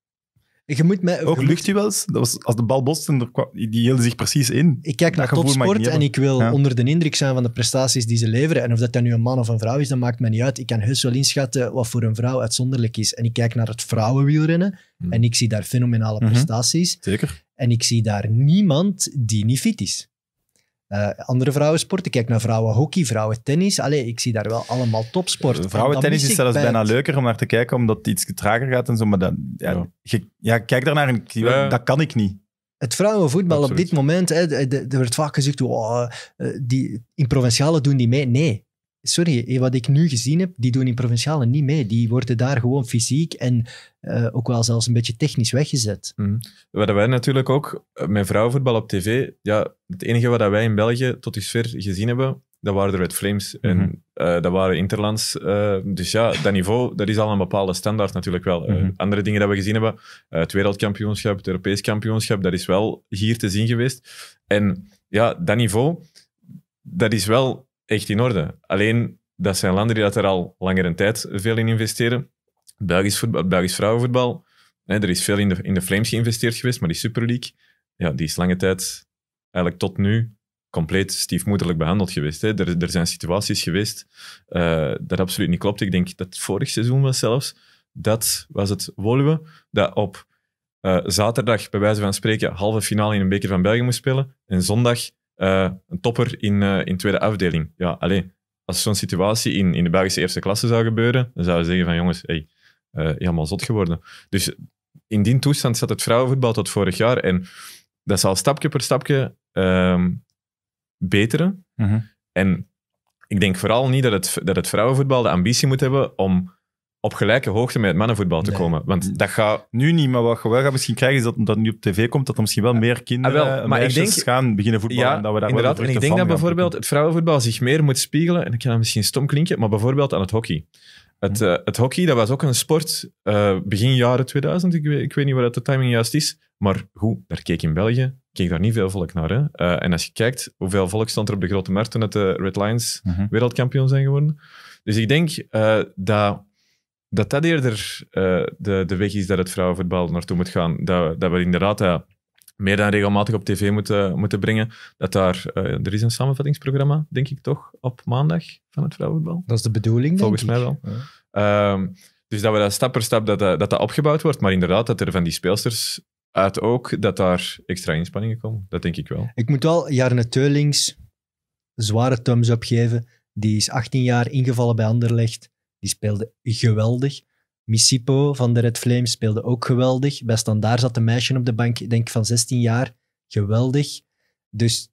je moet je ook eens dat was, als de bal botste, die hielden zich precies in. Ik kijk naar topsport en ik wil onder de indruk zijn van de prestaties die ze leveren. En of dat dan nu een man of een vrouw is, dat maakt mij niet uit. Ik kan heel wel inschatten wat voor een vrouw uitzonderlijk is. En ik kijk naar het vrouwenwielrennen hmm. en ik zie daar fenomenale mhm. prestaties. Zeker. En ik zie daar niemand die niet fit is. Eh, andere andere vrouwensporten. Kijk naar vrouwenhockey, tennis. Allee, ik zie daar wel allemaal topsport. Eh, tennis is zelfs bijna leuker om naar te kijken, omdat het iets trager gaat en zo. Maar dan ja, ja kijk daarnaar en dat kan ik niet. Het vrouwenvoetbal op dit moment, er wordt vaak gezegd, oh, eh, die, in provinciale doen die mee. Nee, sorry, eh, wat ik nu gezien heb, die doen in provinciale niet mee. Die worden daar gewoon fysiek en eh, ook wel zelfs een beetje technisch weggezet. Mm. Wat wij natuurlijk ook, eh, mijn vrouw voetbal op tv, ja, het enige wat wij in België tot dusver gezien hebben, dat waren de Red Flames mhm. en dat waren Interlands. dus ja, dat niveau, dat is al een bepaalde standaard natuurlijk wel. Mhm. Andere dingen dat we gezien hebben, het wereldkampioenschap, het Europees kampioenschap, dat is wel hier te zien geweest. En ja, dat niveau, dat is wel echt in orde. Alleen, dat zijn landen die dat er al langer een tijd veel in investeren. Belgisch, voetbal, Belgisch vrouwenvoetbal. Hè, er is veel in de, in de geïnvesteerd geweest, maar die Super League, ja, die is lange tijd, eigenlijk tot nu, compleet stiefmoederlijk behandeld geweest. Hè. Er, er zijn situaties geweest eh, dat absoluut niet klopt. Ik denk dat het vorig seizoen was zelfs, dat was het Woluwe, dat op eh, zaterdag bij wijze van spreken halve finale in een beker van België moest spelen en zondag eh, een topper in, uh, in tweede afdeling. Ja, alleen als zo'n situatie in, in de Belgische eerste klasse zou gebeuren, dan zou je zeggen van jongens, hey, uh, eh, helemaal zot geworden. Dus in die toestand zat het vrouwenvoetbal tot vorig jaar. En dat zal stapje per stapje ehm, beteren. Mhm. En ik denk vooral niet dat het, dat het vrouwenvoetbal de ambitie moet hebben om op gelijke hoogte met het mannenvoetbal te komen. Want mm. dat gaat... Nu niet, maar wat je wel gaat misschien krijgen is dat dat nu op tv komt, dat er misschien wel meer ah, kinderen gaan beginnen voetballen. Ja, dat we daar inderdaad. en ik denk dat bijvoorbeeld het vrouwenvoetbal zich meer moet spiegelen, en ik ga dat misschien stom klinken, maar bijvoorbeeld aan het hockey. Het, mm. eh, het hockey, dat was ook een sport, eh, begin jaren 2000, ik weet, ik weet niet waar de timing juist is, maar hoe daar keek in België, keek daar niet veel volk naar. Hè? Eh, en als je kijkt hoeveel volk stond er op de grote markt toen de Red Lions mhm. wereldkampioen zijn geworden. Dus ik denk dat dat dat eerder eh, de, de weg is dat het vrouwenvoetbal naartoe moet gaan. Dat, dat we inderdaad uh, meer dan regelmatig op tv moeten, moeten brengen. Dat daar, eh, er is een samenvattingsprogramma, denk ik toch, op maandag van het vrouwenvoetbal. Dat is de bedoeling, Volgens mij wel. Ehm, dus dat we dat stap per stap dat, dat, dat, dat opgebouwd wordt. Maar inderdaad, dat er van die speelsters uit ook dat daar extra inspanningen komen. Dat denk ik wel. Ik moet wel Jarne Teulings zware thumbs up geven. Die is 18 jaar ingevallen bij Anderlecht die speelde geweldig. Missipo van de Red Flames speelde ook geweldig. Bij Standaard zat een meisje op de bank, denk ik van 16 jaar. Geweldig. Dus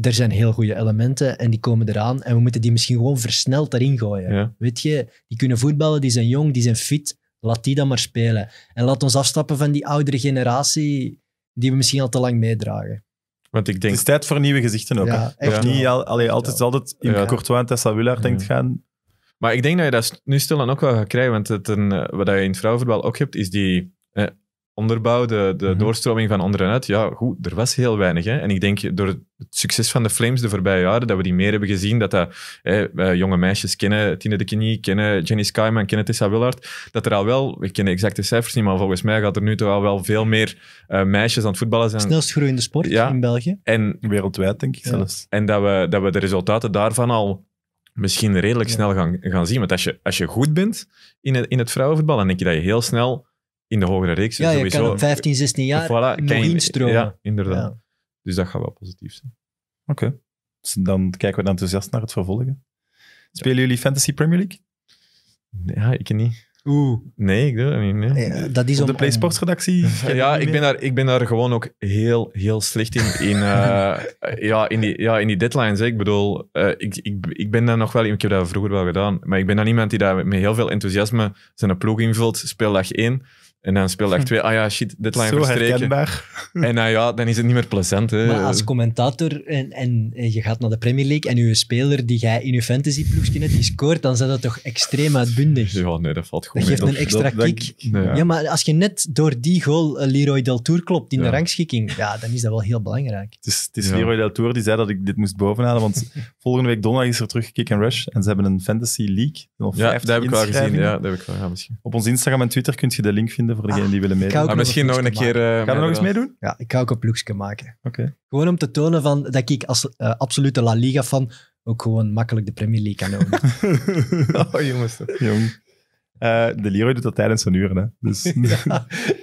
er zijn heel goede elementen en die komen eraan. En we moeten die misschien gewoon versneld erin gooien. Weet je, die kunnen voetballen, die zijn jong, die zijn fit. Laat die dan maar spelen. En laat ons afstappen van die oudere generatie die we misschien al te lang meedragen. Want ik denk... Het is tijd voor nieuwe gezichten ook. Ja, niet al, allee, altijd, altijd in ja. Courtois en Tessa Willard denkt mhm. gaan. Maar ik denk dat je dat nu stilaan ook wel gaat krijgen, want het, een, eh, wat je in het vrouwenvoetbal ook hebt, is die eh, onderbouw, de, de mm -hmm. doorstroming van onderuit. Ja, goed, er was heel weinig. Hè? En ik denk door het succes van de Flames de voorbije jaren, dat we die meer hebben gezien, dat dat eh, jonge meisjes kennen, Tine de Knie, kennen Jenny Skyman, kennen Tessa Willard, dat er al wel, we kennen exacte cijfers niet, maar volgens mij gaat er nu toch al wel veel meer eh, meisjes aan het voetballen zijn. Snelst groeiende sport in België. En, Wereldwijd, denk ik zelfs. En dat we, dat we de resultaten daarvan al misschien redelijk snel gaan, gaan zien. Want als je, als je goed bent in het, in het vrouwenvoetbal, dan denk je dat je heel snel in de hogere reeks ja, sowieso... Ja, kan 15, 16 jaar voilà, nog instromen. Ja, inderdaad. Dus dat gaat wel positief zijn. Oké. Dus dan kijken we enthousiast naar het vervolgen. Spelen jullie Fantasy Premier League? Ja, ik niet. Oeh. Nee, ik doe dat niet. Nee. is de PlaySports-redactie? ja, ik ben, daar, ik ben daar gewoon ook heel, heel slecht in. in eh, [LAUGHS] ja, in die, ja, in die deadlines. Ik bedoel, eh, ik, ik, ik ben daar nog wel... Ik heb dat vroeger wel gedaan. Maar ik ben dan iemand die daar met heel veel enthousiasme zijn ploeg invult, speeldag 1. En dan speelt echt hm. twee, ah ja, shit, deadline Zo verstreken. En nou ja, dan is het niet meer plezant. Hè. Maar als commentator en, en, je gaat naar de Premier League en je speler die jij in je fantasy ploegje net die scoort, dan zet dat toch extreem uitbundig. Ja, nee, dat valt goed Dat geeft een extra kick. ja. maar als je net door die goal eh, Leroy Deltour klopt in de rangschikking, ja, dan is dat wel heel belangrijk. Het is, het is ja. Leroy Deltour die zei dat ik dit moest bovenhalen, want [LAUGHS] volgende week donderdag is er terug Kick and Rush en ze hebben een fantasy league. Ja, dat heb ik wel gezien. Ja, dat heb ik wel, ja, misschien. Op ons Instagram en Twitter kun je de link vinden voor degenen die willen ah, meedoen. Maar misschien nog een keer... Eh, ga je nog eens meedoen? Ja, ik ga ook een ploegje maken. Oké. Gewoon om te tonen van, dat ik als eh, absolute La Liga-fan ook gewoon makkelijk de Premier League kan noemen. [LAUGHS] oh, jongens. Jong. Eh, de Leroy doet dat tijdens zijn uren. Hè. Dus... [LAUGHS]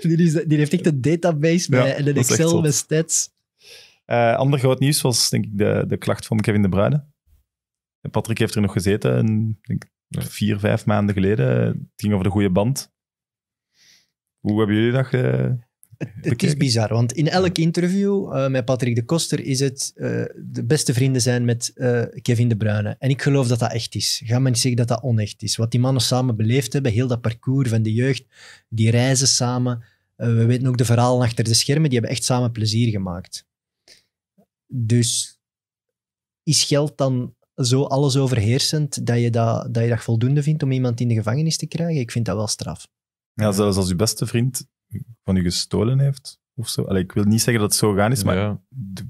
die, die, heeft echt een database bij, en een Excel met stats. ander groot nieuws was denk ik de, de klacht van Kevin De Bruyne. Patrick heeft er nog gezeten, denk, vier, vijf maanden geleden. Het ging over de goede band. Hoe hebben jullie dat uh, Het is bizar, want in elk interview eh, met Patrick de Koster is het eh, de beste vrienden zijn met eh, Kevin De Bruyne. En ik geloof dat dat echt is. Ga maar niet zeggen dat dat onecht is. Wat die mannen samen beleefd hebben, heel dat parcours van de jeugd, die reizen samen. we weten ook de verhalen achter de schermen, die hebben echt samen plezier gemaakt. Dus is geld dan zo alles overheersend dat je dat, dat je dat voldoende vindt om iemand in de gevangenis te krijgen? Ik vind dat wel straf. Ja, zelfs als uw beste vriend van u gestolen heeft of zo. ik wil niet zeggen dat het zo gaan is, maar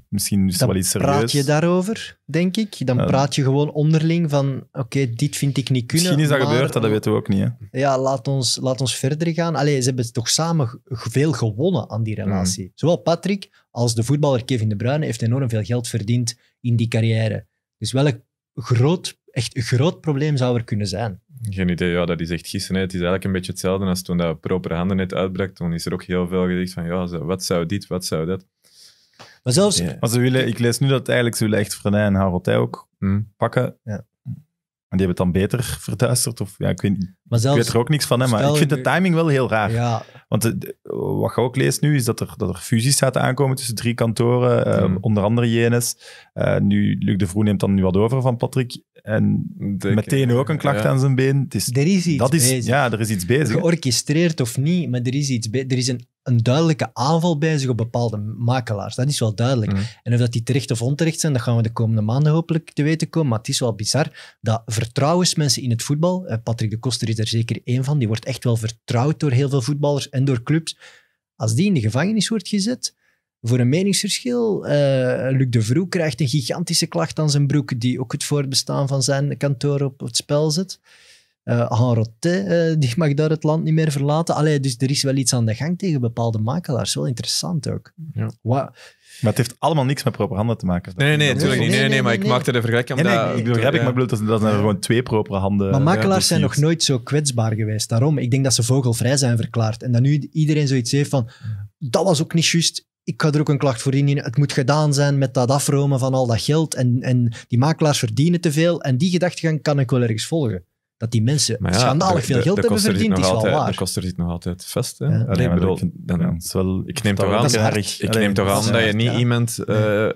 misschien is wel iets serieus. praat je daarover, denk ik. Dan praat je gewoon onderling van, oké, dit vind ik niet kunnen. Misschien is dat gebeurd, dat weten we ook niet. Ja, laat ons, laat ons verder gaan. Allee, ze hebben toch samen veel gewonnen aan die relatie. Mm. Zowel Patrick als de voetballer Kevin De Bruyne heeft enorm veel geld verdiend in die carrière. Dus welk groot echt een groot probleem zou er kunnen zijn. Geen idee, ja, dat is echt gissen. Het is eigenlijk een beetje hetzelfde als toen dat proper handen net uitbrak. Toen is er ook heel veel gedicht van, ja, wat zou dit, wat zou dat? Maar zelfs... Maar ze willen, ik lees nu dat eigenlijk ze willen echt Frenijn en Harold ook hm. pakken. Ja. En die hebben het dan beter [LAUGHS] verduisterd. Of, ja, ik, weet, er ook niks van, hè, maar ik vind de timing wel heel raar. Ja. Want eh, wat je ook leest nu, is dat er, dat er fusies zaten aankomen tussen drie kantoren. Eh, hmm. onder andere Jenes. Eh, nu, Luc de Vroe neemt dan nu wat over van Patrick. En meteen ook een klacht aan zijn been. er is iets dat is, bezig. Ja, er is iets bezig. Georchestreerd of niet, maar er is iets Er is een een duidelijke aanval bij zich op bepaalde makelaars. Dat is wel duidelijk. Mhm. En of dat die terecht of onterecht zijn, dat gaan we de komende maanden hopelijk te weten komen. Maar het is wel bizar dat vertrouwensmensen in het voetbal, eh, Patrick de Koster is er zeker één van, die wordt echt wel vertrouwd door heel veel voetballers en door clubs. Als die in de gevangenis wordt gezet, voor een meningsverschil. Eh, Luc de Vroe krijgt een gigantische klacht aan zijn broek, die ook het voortbestaan van zijn kantoor op het spel zet. Uh, die mag daar het land niet meer verlaten. Allee, dus er is wel iets aan de gang tegen bepaalde makelaars. Wel interessant ook. Ja. Maar het heeft allemaal niks met propaganda te maken. Nee, nee, nee natuurlijk niet. Nee, nee, nee, maar ik maakte de vergelijking. Nee, ik eh, ik, maar bedoel, dat zijn, dat zijn gewoon twee handen. Maar makelaars zijn nog nooit zo kwetsbaar geweest. Daarom, ik denk dat ze vogelvrij zijn verklaard. En dat nu iedereen zoiets heeft van, dat was ook niet juist, ik ga er ook een klacht voor indienen. Het moet gedaan zijn met dat afromen van al dat geld. En, en die makelaars verdienen te veel. En die gedachtegang kan ik wel ergens volgen. Dat die mensen ja, schandalig veel geld hebben verdiend, is wel waar. De koster zit nog altijd vast. Hè? ik, dan, wel, ik neem toch aan, dat, ik neem toch aan dat je niet iemand eh,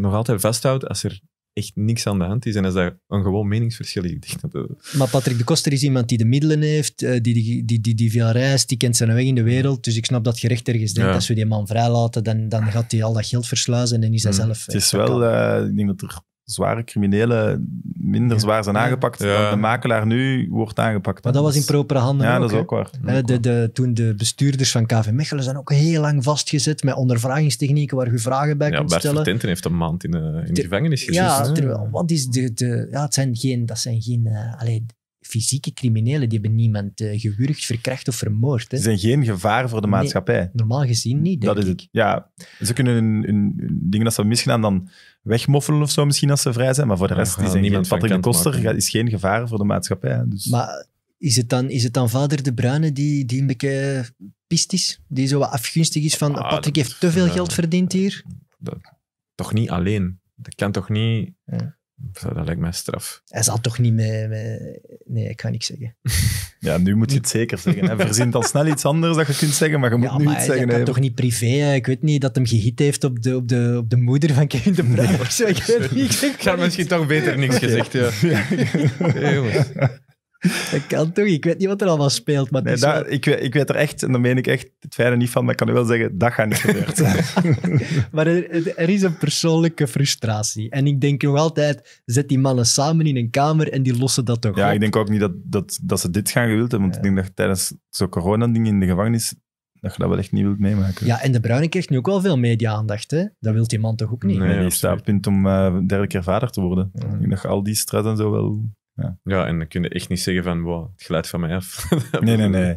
nog altijd vasthoudt als er echt niks aan de hand is. En als dat een gewoon meningsverschil is. Eh, maar Patrick de Koster is iemand die de middelen heeft, eh, die, die, die, die, die veel reist, die kent zijn weg in de wereld. Dus ik snap dat recht ergens denkt, als we die man vrijlaten, dan, dan gaat hij al dat geld versluizen en is hij mm. zelf... Het is wel, ik denk dat zware criminelen minder zwaar zijn aangepakt dan de makelaar nu wordt aangepakt. Maar dat was in dus- propere handen. Ja, dat is ook waar. de, de, toen de bestuurders van KV Mechelen zijn ook heel lang vastgezet met ondervragingstechnieken waar je vragen bij ja, kunt Bert stellen. Tinten heeft een maand in, eh, de, in gevangenis gezeten. Ja, wat is de, de, ja, het zijn geen, dat zijn geen eh, fysieke criminelen. Die hebben niemand eh, gewurgd, verkracht of vermoord. Ze zijn geen gevaar voor de maatschappij. normaal gezien niet, denk dat Is het. Ja, ze kunnen hun, dingen dat ze hebben misgedaan dan wegmoffelen of zo misschien als ze vrij zijn. Maar voor de rest, ja, is niemand Patrick de Koster is geen gevaar voor de maatschappij. Dus. Maar is het, dan, is het dan vader De Bruine, die, die een beetje pist is? Die zo wat afgunstig is van ah, Patrick heeft te veel geld verdiend hier? toch niet alleen. Dat kan toch niet dat lijkt mij straf. Hij zal toch niet mee, Nee, ik ga niks zeggen. [LAUGHS] ja, nu moet je het zeker zeggen. Hij verzint al snel iets anders dat je kunt zeggen, maar je moet niet nu iets zeggen. Ja, kan toch niet privé. Ik weet niet dat hem gehit heeft op de, op, de, op de moeder van Kevin de Bruyne. Nee. [LAUGHS] Ik ga misschien toch beter niks gezegd, ja. [LAUGHS] ja. Dat kan toch? Ik weet niet wat er allemaal speelt. Maar ik, weet, ik weet er echt, en dan meen ik echt het fijne niet van, maar ik kan wel zeggen, dat gaat niet gebeuren. [LAUGHS] maar er, is een persoonlijke frustratie. En ik denk nog altijd, zet die mannen samen in een kamer en die lossen dat toch Ja, ik denk ook niet dat, dat, dat ze dit gaan gewild hebben, want ik denk dat tijdens zo'n corona-ding in de gevangenis, dat je dat wel echt niet wilt meemaken. Ja, en De bruine krijgt nu ook wel veel media-aandacht. Dat wil die man toch ook niet? Nee, hij staat op punt om eh, derde keer vader te worden. Ik denk dat je al die stress en zo wel ja. ja, en dan kun je echt niet zeggen van, wow, het geluid van mij af. [LAUGHS] nee, nee, nee.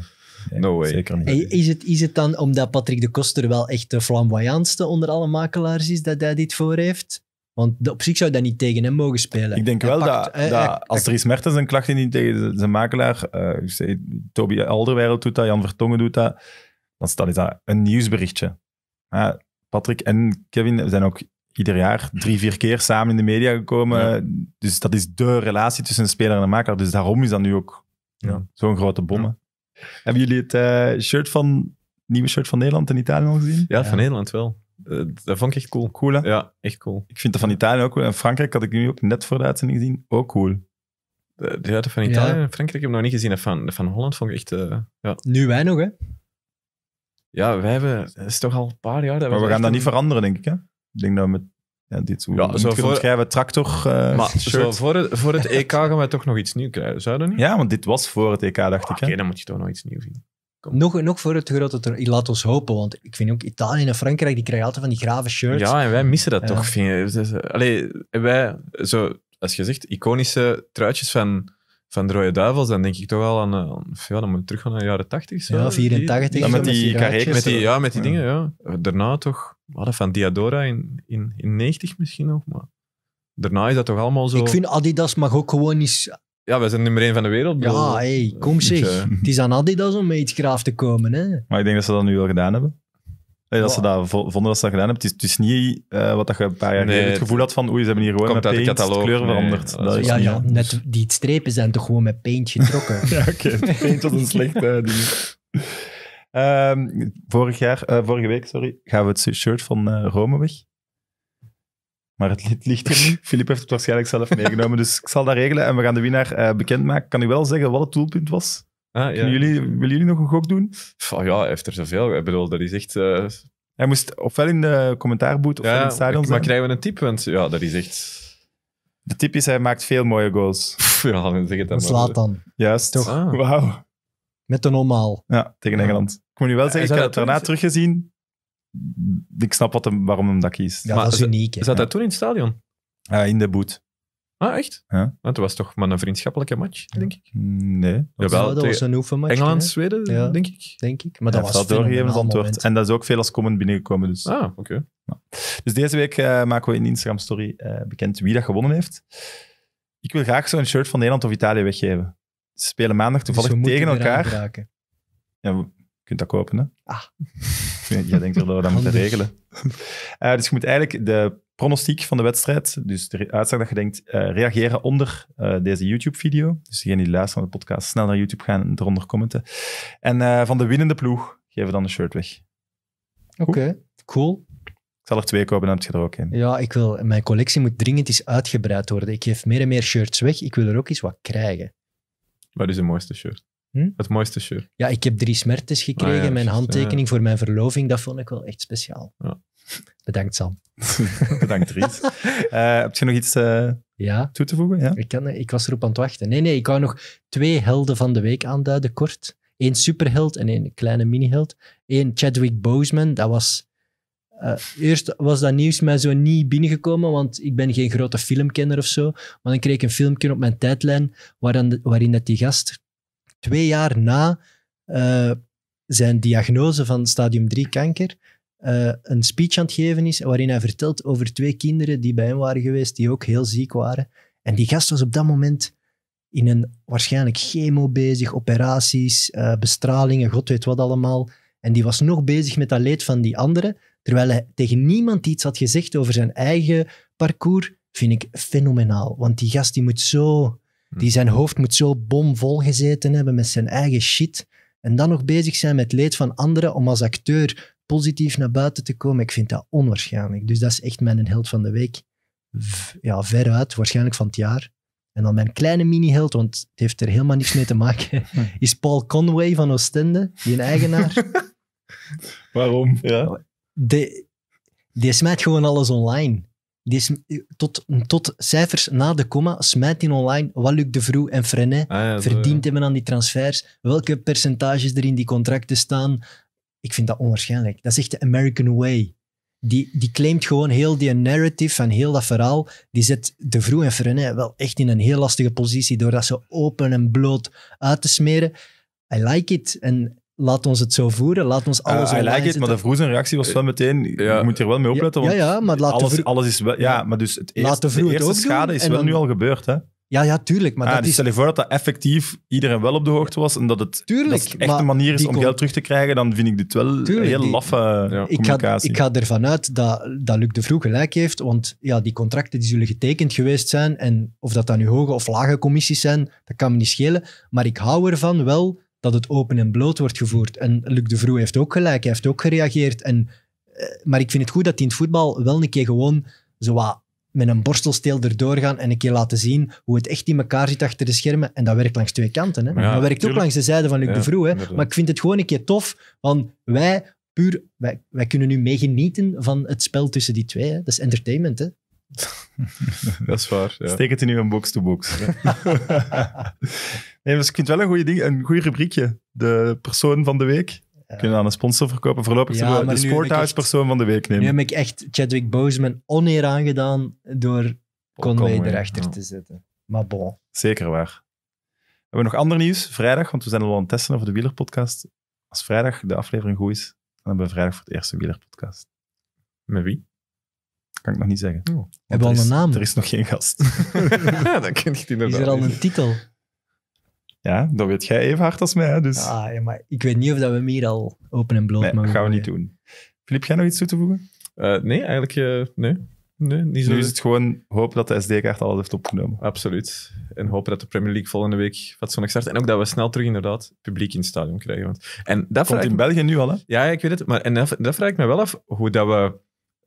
[LAUGHS] no way. Zeker niet. is, het, is het dan omdat Patrick de Koster wel echt de flamboyantste onder alle makelaars is dat hij dit voor heeft? Want op zich zou dat niet tegen hem mogen spelen. Ik denk wel dat, eh, dat hij, eh, als Dries Mertens een klacht indient tegen zijn makelaar, uh, zei, Toby Alderweireld doet dat, Jan Vertongen doet dat, dan is dat een nieuwsberichtje. Uh, Patrick en Kevin zijn ook ieder jaar drie, vier keer samen in de media gekomen. Dus dat is de relatie tussen een speler en een maker. Dus daarom is dat nu ook ja. zo'n grote bommen. Hebben jullie het eh, shirt van, nieuwe shirt van Nederland en Italië al gezien? Ja, van Nederland wel. Eh, dat vond ik echt cool. Cool, Ja, echt cool. Ik vind dat van Italië ook cool. En Frankrijk had ik nu ook net voor de uitzending gezien. Ook cool. De, de van Italië en Frankrijk heb ik nog niet gezien. Dat van, van Holland vond ik echt... Eh, ja. Nu wij nog, hè? Ja, wij hebben... is toch al een paar jaar... Dat maar we gaan dat niet veranderen, denk ik, hè? Ik denk dat we met ja, dit zo ja, eh, zo voor, het tractor voor, het, EK gaan we toch nog iets nieuws krijgen, zouden niet? Ja, want dit was voor het EK, dacht ik. Ah, oké, dan moet je toch nog iets nieuws vinden. Nog, nog voor het grote laat ons hopen, want ik vind ook Italië en Frankrijk, die krijgen altijd van die grave shirts. Ja, en wij missen dat toch, dus, eh, Allee, wij, zo, als je zegt, iconische truitjes van van de Rode Duivels, dan denk ik toch wel aan, eh, aan ja, dan moet terug naar de jaren 80. Zo. Ja, 84. Die, 80, ja, met die, met die, ja, met die dingen, ja. Daarna toch wat, van Diadora in, in, in 90 misschien nog, maar daarna is dat toch allemaal zo... Ik vind Adidas mag ook gewoon eens... Ja, we zijn nummer 1 van de wereld. Ja, hey, dus, kom dus, zeg. Eh, het is aan Adidas om mee iets graaf te komen. Hè? Maar ik denk dat ze dat nu wel gedaan hebben. dat ze dat vonden dat ze dat gedaan hebben. Het is, niet eh, wat dat je paar jaar geleden het gevoel had van oei, ze hebben hier gewoon met de, kleur veranderd. Dat is ja, ja, net die strepen zijn toch gewoon met paint getrokken. [LAUGHS] ja, oké. Paint was een slechte eh, Ehm, vorig jaar, eh, vorige week, sorry, gaan we het shirt van eh, Rome weg. Maar het, ligt er niet. Filip [LAUGHS] heeft het waarschijnlijk zelf meegenomen. Dus ik zal dat regelen en we gaan de winnaar uh, bekendmaken. Kan u wel zeggen wat het doelpunt was? Ah, ja. jullie, willen jullie nog een gok doen? ja, hij heeft er zoveel. Ik bedoel, dat is echt... Hij moest ofwel in de commentaarboot of in het stadion Maar krijgen we een tip? Want ja, dat is echt... De tip is, hij maakt veel mooie goals. ja, dan zeg het dan. Slaat dan. Juist. Toch? Ah. Wauw. Met de normaal. Ja, tegen Engeland. Ik moet nu wel zeggen, ik heb het daarna teruggezien. Ik snap wat hem, waarom hem dat kiest. Ja, maar dat is uniek. Zat dat toen in het stadion? Ja, in de boot. Ah, echt? Ja. Het was toch maar een vriendschappelijke match, denk ik? Mm, nee. Dat, Jawel, dat was een oefenmatch. Engeland, Zweden, denk ik. Denk ik. Maar dat ja, was doorgegeven antwoord. En dat is ook veel als comment binnengekomen. Dus. Ah, oké. Dus deze week eh, maken we in de Instagram-story eh, bekend wie dat gewonnen heeft. Ik wil graag zo'n shirt van Nederland of Italië weggeven spelen maandag dus toevallig tegen elkaar. Ja, je kunt dat kopen, hè? Ah. [LAUGHS] Jij denkt, dat we dat moeten regelen? Eh, dus je moet eigenlijk de pronostiek van de wedstrijd, dus de uitslag dat je denkt, eh, reageren onder eh, deze YouTube-video. Dus degene die luisteren naar de podcast, snel naar YouTube gaan en eronder commenten. En van de winnende ploeg geven we dan een shirt weg. Oké, cool. Ik zal er twee kopen, dan heb je er ook in. Ja, ik wil, mijn collectie moet dringend eens uitgebreid worden. Ik geef meer en meer shirts weg. Ik wil er ook iets wat krijgen. Wat is de mooiste shirt? Hm? Het mooiste shirt. Ja, ik heb drie smertjes gekregen. Ah mijn handtekening voor mijn verloving, dat vond ik wel echt speciaal. Ja. [LAUGHS] Bedankt, Sam. [LAUGHS] Bedankt, Ries. [LAUGHS] Eh, heb je nog iets eh, ja. toe te voegen? Ja? Ik, kan, eh, ik was erop aan het wachten. Nee, nee, ik wou nog twee helden van de week aanduiden, kort. Eén superheld en één kleine miniheld. Eén Chadwick Boseman, dat was eh, eerst was dat nieuws mij zo niet binnengekomen, want ik ben geen grote filmkenner of zo. Maar dan kreeg ik een filmpje op mijn tijdlijn waarin, waarin dat die gast twee jaar na eh, zijn diagnose van stadium 3 kanker eh, een speech aan het geven is waarin hij vertelt over twee kinderen die bij hem waren geweest, die ook heel ziek waren. En die gast was op dat moment in een waarschijnlijk chemo bezig, operaties, bestralingen, god weet wat allemaal. En die was nog bezig met dat leed van die anderen. Terwijl hij tegen niemand iets had gezegd over zijn eigen parcours, vind ik fenomenaal. Want die gast die moet zo, hm. die zijn hoofd moet zo bomvol gezeten hebben met zijn eigen shit. En dan nog bezig zijn met leed van anderen om als acteur positief naar buiten te komen. Ik vind dat onwaarschijnlijk. Dus dat is echt mijn held van de week. Ja, veruit, waarschijnlijk van het jaar. En dan mijn kleine mini-held, want het heeft er helemaal niks mee te maken, [LAUGHS] is Paul Conway van Oostende, die een eigenaar. [LAUGHS] Waarom? Ja de, die smijt gewoon alles online. Die sm- tot, tot cijfers na de comma smijt hij online wat Luc de Vroe en Frenet verdient ah ja, verdiend hebben aan die transfers. Welke percentages er in die contracten staan. Ik vind dat onwaarschijnlijk. Dat is echt de American way. Die, die claimt gewoon heel die narrative en heel dat verhaal. Die zet de Vroe en Frenet wel echt in een heel lastige positie door dat ze open en bloot uit te smeren. I like it laat ons het zo voeren, laat ons alles uh, I maar de vroege reactie was wel meteen, je moet hier wel mee opletten, want ja, ja, maar laat alles, alles is wel... Ja, maar dus het de, eerste schade is wel nu al gebeurd, hè? Ja, ja, tuurlijk. Maar ah, dat dus is... Stel je voor dat dat effectief iedereen wel op de hoogte was en dat het, tuurlijk, dat echt een manier is om geld terug te krijgen, dan vind ik dit wel een heel laffe eh, ja. communicatie. Ik ga, ik ga ervan uit dat, dat Luc de Vroeg gelijk heeft, want ja, die contracten die zullen getekend geweest zijn en of dat dan nu hoge of lage commissies zijn, dat kan me niet schelen. Maar ik hou ervan wel dat het open en bloot wordt gevoerd. En Luc de Vroe heeft ook gelijk, hij heeft ook gereageerd. En, eh, maar ik vind het goed dat hij in het voetbal wel een keer gewoon zo wat met een borstelsteel erdoor gaan en een keer laten zien hoe het echt in elkaar zit achter de schermen. En dat werkt langs twee kanten. Hè? dat werkt ook langs de zijde van Luc de Vroe. Hè? Maar ik vind het gewoon een keer tof, want wij puur, wij, kunnen nu meegenieten van het spel tussen die twee. Hè? Dat is entertainment. Hè? [LAUGHS] dat is waar. Ja. Steek het in uw box-to-box. nee, dus ik vind wel een goede ding, een goede rubriekje. De persoon van de week. Ja. Kunnen aan een sponsor verkopen. Voorlopig de Sporthuis persoon van de week nemen. Nu heb ik echt Chadwick Boseman oneer aangedaan door oh, Conway, wij erachter te zetten. Maar bon. Zeker waar. We nog ander nieuws. Vrijdag, want we zijn al aan het testen over de wielerpodcast. Als vrijdag de aflevering goed is, dan hebben we vrijdag voor het eerste wielerpodcast. Met wie? Kan ik nog niet zeggen. Oh. Hebben we al een naam? Er is nog geen gast. [LAUGHS] dat kent ik inderdaad. Is er al een titel? Ja, dat weet jij even hard als mij. dus. Ah, ja, maar ik weet niet of dat we meer hier al open en bloot nee, Dat gaan we niet doen. Filip, jij nog iets toe te voegen? Eh, nee, eigenlijk eh, nee. nee niet zo nu is het gewoon hopen dat de SD-kaart alles heeft opgenomen. Absoluut. En hopen dat de Premier League volgende week fatsoenlijk start. En ook dat we snel terug inderdaad publiek in het stadion krijgen. Want, en dat Komt in België nu al, hè? Ja, ik weet het. Maar, en dat, dat vraag ik me wel af, hoe dat we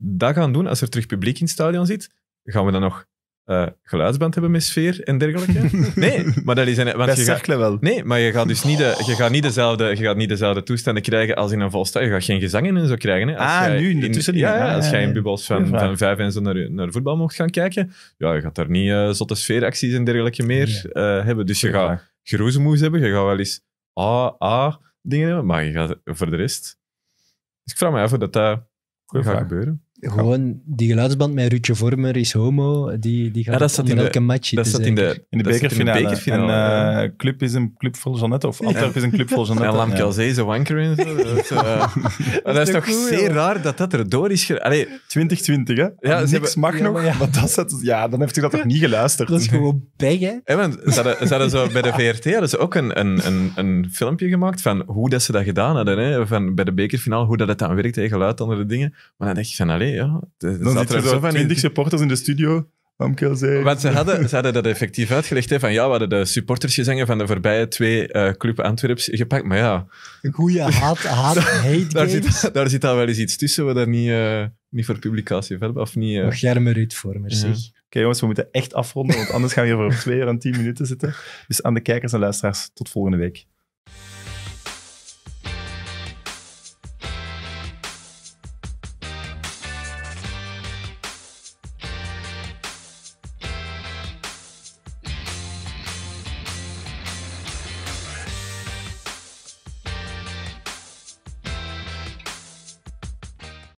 dat gaan doen, als er terug publiek in het stadion zit, gaan we dan nog eh, geluidsband hebben met sfeer en dergelijke. [LAUGHS] Nee, maar dat is een, want je gaat, wel. Nee, maar je gaat dus niet, de, je gaat niet, dezelfde, je gaat niet dezelfde toestanden krijgen als in een vol Je gaat geen gezangen en zo krijgen. Hè. Als ah, nu in de niet. Ja, ja, ah, als jij in bubbels van, van vijf en zo naar, naar voetbal mocht gaan kijken, ja, je gaat daar niet eh, zotte sfeeracties en dergelijke meer eh, hebben. Dus je gaat geroezemoes hebben, je gaat wel eens ah, ah dingen hebben, maar je gaat voor de rest. Dus ik vraag me af dat, dat gaat gebeuren. Gewoon die geluidsband met Rutje Vormer is homo, die, die gaat dat in elke match Dat zat in de, bekerfinale. In En, eh, club is een club vol Jeannette, of Antwerp is een club vol Jeannette. En is een wanker en zo. Dat, eh, [LAUGHS] dat, is toch zeer raar dat dat erdoor is Allee, 2020, hè? Ja, Niks mag ja, nog, maar, ja. dat zat, ja, dan heeft hij dat toch niet geluisterd. Dat is gewoon bij, hè? want, ze, ze zo, bij de VRT hadden ze ook een, een, een, een, filmpje gemaakt van hoe dat ze dat gedaan hadden. Hè? Van, bij de bekerfinale, hoe dat het dan werkte, geluid, andere dingen. Maar dan dacht je van, allee, ja. Er Dan zaten er zo van twintig supporters in de studio. Want ze hadden, dat effectief uitgelegd. Hè, van ja, we hadden de supportersgezangen van de voorbije twee uh, Club Antwerps gepakt. Maar ja... Een goeie haat, haat, [LAUGHS] hate daar, zit, daar zit dan wel eens iets tussen we daar niet, eh, niet voor publicatie verder... Of niet... Eh. Uh... voor, Oké jongens, we moeten echt afronden, want anders gaan we hier voor twee uur en tien minuten zitten. Dus aan de kijkers en luisteraars, tot volgende week.